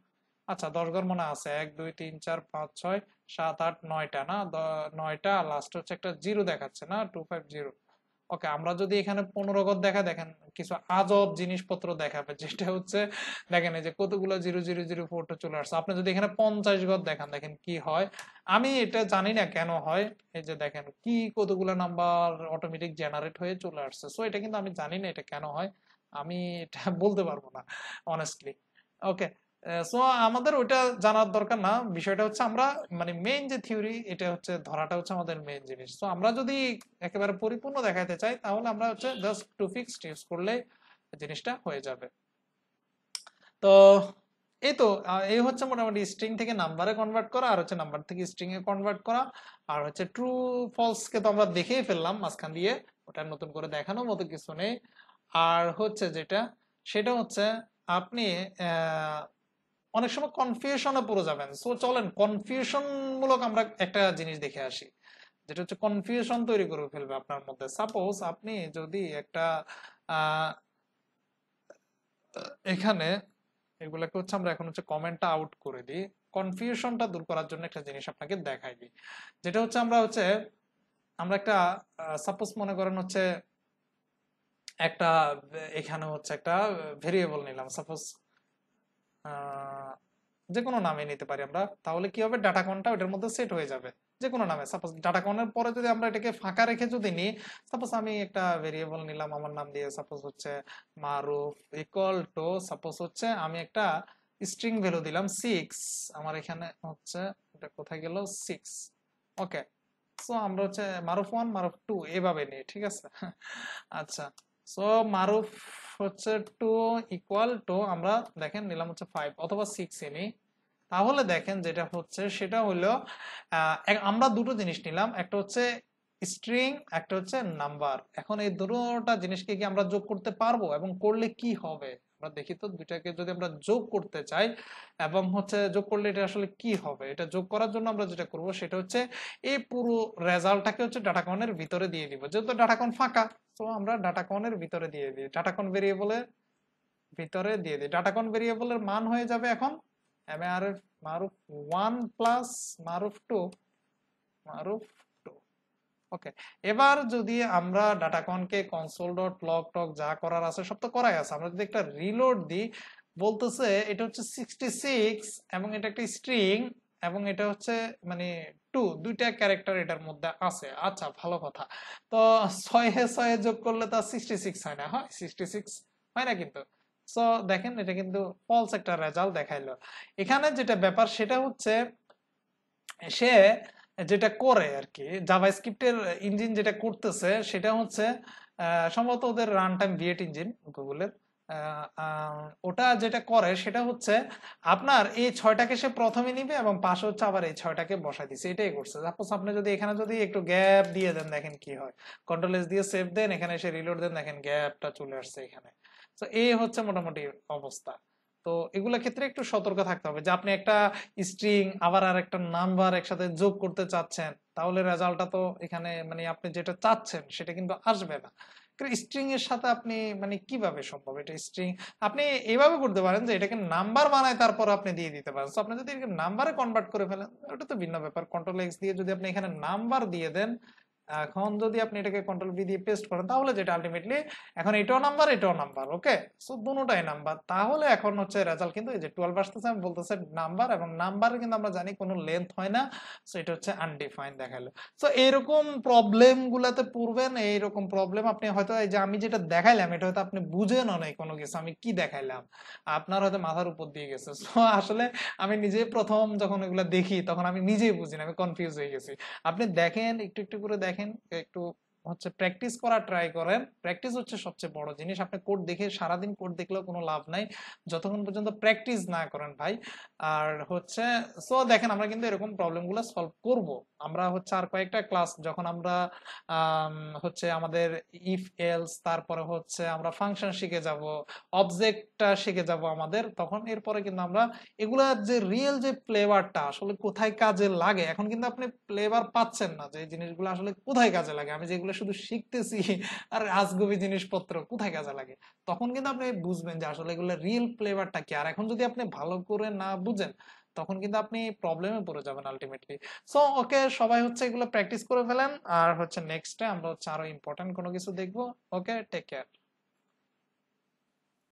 আচ্ছা দশ গড় মনে আছে এক দুই তিন চার পাঁচ ছয় সাত আট নয়টা না নয়টা লাস্ট হচ্ছে একটা জিরো দেখাচ্ছে না টু ফাইভ জিরো ওকে আমরা যদি এখানে পনেরো দেখা দেখেন কিছু আজব জিনিসপত্র দেখাবে যেটা হচ্ছে দেখেন এই যে কতগুলো জিরো জিরো জিরো ফোরটা চলে আসছে আপনি যদি এখানে পঞ্চাশ গদ দেখান দেখেন কি হয় আমি এটা জানি না কেন হয় এই যে দেখেন কি কতগুলো নাম্বার অটোমেটিক জেনারেট হয়ে চলে আসছে সো এটা কিন্তু আমি জানি না এটা কেন হয় আমি এটা বলতে পারবো না অনেস্টলি ওকে সো আমাদের ওটা জানার দরকার না বিষয়টা হচ্ছে আমরা মানে মেইন যে থিওরি এটা হচ্ছে ধরাটা হচ্ছে আমাদের মেইন জিনিস তো আমরা যদি একেবারে পরিপূর্ণ দেখাতে চাই তাহলে আমরা হচ্ছে জাস্ট টু ফিক্স ইউজ করলে জিনিসটা হয়ে যাবে তো এই তো এই হচ্ছে মোটামুটি স্ট্রিং থেকে নাম্বারে কনভার্ট করা আর হচ্ছে নাম্বার থেকে স্ট্রিং এ কনভার্ট করা আর হচ্ছে ট্রু ফলস কে তো আমরা দেখেই ফেললাম মাঝখান দিয়ে ওটা নতুন করে দেখানোর মতো কিছু নেই আর হচ্ছে যেটা সেটা হচ্ছে আপনি অনেক সময় কনফিউশনে পড়ে যাবেন সো চলেন কনফিউশন মূলক আমরা একটা জিনিস দেখে আসি যেটা হচ্ছে কনফিউশন তৈরি করে ফেলবে আপনার মধ্যে সাপোজ আপনি যদি একটা এখানে এগুলাকে হচ্ছে আমরা এখন হচ্ছে কমেন্টটা আউট করে দিই কনফিউশনটা দূর করার জন্য একটা জিনিস আপনাকে দেখাই দিই যেটা হচ্ছে আমরা হচ্ছে আমরা একটা সাপোজ মনে করেন হচ্ছে একটা এখানে হচ্ছে একটা ভেরিয়েবল নিলাম সাপোজ যে কোনো নামে নিতে পারি আমরা তাহলে কি হবে ডাটাকনটা ওটার মধ্যে সেট হয়ে যাবে যে কোনো নামে সাপোজ ডাটাকনের পরে যদি আমরা এটাকে ফাঁকা রেখে যদি নিই সাপোজ আমি একটা ভেরিয়েবল নিলাম আমার নাম দিয়ে সাপোজ হচ্ছে মারুফ ইকল টু সাপোজ হচ্ছে আমি একটা স্ট্রিং ভ্যালু দিলাম সিক্স আমার এখানে হচ্ছে এটা কোথায় গেল সিক্স ওকে সো আমরা হচ্ছে মারুফ ওয়ান মারুফ টু এভাবে নিই ঠিক আছে আচ্ছা সো মারুফ হচ্ছে টু ইকুয়াল টু আমরা দেখেন নিলাম হচ্ছে ফাইভ অথবা সিক্স এনি তাহলে দেখেন যেটা হচ্ছে সেটা হলো আমরা দুটো জিনিস নিলাম একটা হচ্ছে স্ট্রিং একটা হচ্ছে নাম্বার এখন এই দুটোটা জিনিসকে কি আমরা যোগ করতে পারবো এবং করলে কি হবে আমরা দেখি তো দুইটাকে যদি আমরা যোগ করতে চাই এবং হচ্ছে যোগ করলে এটা আসলে কি হবে এটা যোগ করার জন্য আমরা যেটা করব সেটা হচ্ছে এই পুরো রেজাল্টটাকে হচ্ছে ডাটাকনের ভিতরে দিয়ে দিব যেহেতু ডাটাকন ফাঁকা তো আমরা ডাটাকনের ভিতরে দিয়ে দিই ডাটাকন ভেরিয়েবলে ভিতরে দিয়ে দিই ডাটাকন ভেরিয়েবলের মান হয়ে যাবে এখন M R F Maruf one plus Maruf two Maruf okay এবার যদি আমরা ডাটাকনকে কনসোল ডট লক টক যা করার আছে সব তো করাই আছে আমরা যদি একটা রিলোড দিই বলতেছে এটা হচ্ছে সিক্সটি সিক্স এবং এটা একটা স্ট্রিং এবং এটা হচ্ছে মানে টু দুইটা ক্যারেক্টার এটার মধ্যে আছে আচ্ছা ভালো কথা তো ছয়ে ছয়ে যোগ করলে তার সিক্সটি সিক্স হয় না হয় সিক্সটি সিক্স হয় না কিন্তু সো দেখেন এটা কিন্তু ফলস একটা রেজাল্ট দেখাইলো এখানে যেটা ব্যাপার সেটা হচ্ছে সে যেটা করে আর কি জাভা স্ক্রিপ্টের ইঞ্জিন যেটা করতেছে সেটা হচ্ছে সম্ভবত ওদের রান টাইম ভিএট ইঞ্জিন গুগলের ওটা যেটা করে সেটা হচ্ছে আপনার এই ছয়টাকে সে প্রথমে নিবে এবং পাশে হচ্ছে আবার এই ছয়টাকে বসাই দিচ্ছে এটাই করছে সাপোজ আপনি যদি এখানে যদি একটু গ্যাপ দিয়ে দেন দেখেন কি হয় কন্ট্রোল এস দিয়ে সেভ দেন এখানে এসে রিলোড দেন দেখেন গ্যাপটা চলে আসছে এখানে তো এই হচ্ছে মোটামুটি অবস্থা তো এগুলো ক্ষেত্রে একটু সতর্ক থাকতে হবে যে আপনি একটা স্ট্রিং আবার আর একটা নাম্বার একসাথে যোগ করতে চাচ্ছেন তাহলে রেজাল্টটা তো এখানে মানে আপনি যেটা চাচ্ছেন সেটা কিন্তু আসবে না স্ট্রিং এর সাথে আপনি মানে কিভাবে সম্ভব এটা স্ট্রিং আপনি এভাবে করতে পারেন যে এটাকে নাম্বার বানায় তারপর আপনি দিয়ে দিতে পারেন সো আপনি যদি নাম্বারে কনভার্ট করে ফেলেন ওটা তো ভিন্ন ব্যাপার কন্ট্রোল এক্স দিয়ে যদি আপনি এখানে নাম্বার দিয়ে দেন এখন যদি আপনি এটাকে কন্ট্রোল ভি দিয়ে পেস্ট করেন তাহলে যেটা আলটিমেটলি এখন এটাও নাম্বার এটাও নাম্বার ওকে সো দুটাই নাম্বার তাহলে এখন হচ্ছে রেজাল্ট কিন্তু এই যে টুয়েলভ আসতেছে আমি বলতেছে নাম্বার এবং নাম্বার কিন্তু আমরা জানি কোনো লেন্থ হয় না সো এটা হচ্ছে আনডিফাইন দেখালো সো এইরকম প্রবলেমগুলোতে পড়বেন এইরকম প্রবলেম আপনি হয়তো এই যে আমি যেটা দেখাইলাম এটা হয়তো আপনি বুঝেন অনেক কোনো কিছু আমি কি দেখাইলাম আপনার হয়তো মাথার উপর দিয়ে গেছে সো আসলে আমি নিজে প্রথম যখন এগুলো দেখি তখন আমি নিজেই বুঝি না আমি কনফিউজ হয়ে গেছি আপনি দেখেন একটু একটু করে দেখেন দেখেন একটু হচ্ছে প্র্যাকটিস করা ট্রাই করেন প্র্যাকটিস হচ্ছে সবচেয়ে বড় জিনিস আপনি কোড দেখে সারাদিন কোড দেখলেও কোনো লাভ নাই যতক্ষণ পর্যন্ত প্র্যাকটিস না করেন ভাই আর হচ্ছে সো দেখেন আমরা কিন্তু এরকম প্রবলেমগুলো সলভ করব আমরা হচ্ছে আর কয়েকটা ক্লাস যখন আমরা হচ্ছে আমাদের ইফ এলস তারপরে হচ্ছে আমরা ফাংশন শিখে যাব অবজেক্টটা শিখে যাব আমাদের তখন এরপরে কিন্তু আমরা এগুলো যে রিয়েল যে ফ্লেভারটা আসলে কোথায় কাজে লাগে এখন কিন্তু আপনি ফ্লেভার পাচ্ছেন না যে জিনিসগুলো আসলে কোথায় কাজে লাগে আমি যেগুলো আমরা শুধু শিখতেছি আর আজগুবি জিনিসপত্র কোথায় কাজে লাগে তখন কিন্তু আপনি বুঝবেন যে আসলে এগুলো রিয়েল ফ্লেভারটা কি আর এখন যদি আপনি ভালো করে না বুঝেন তখন কিন্তু আপনি প্রবলেমে পড়ে যাবেন আলটিমেটলি সো ওকে সবাই হচ্ছে এগুলো প্র্যাকটিস করে ফেলেন আর হচ্ছে নেক্সটে আমরা হচ্ছে আরো ইম্পর্টেন্ট কোনো কিছু দেখবো ওকে টেক কেয়ার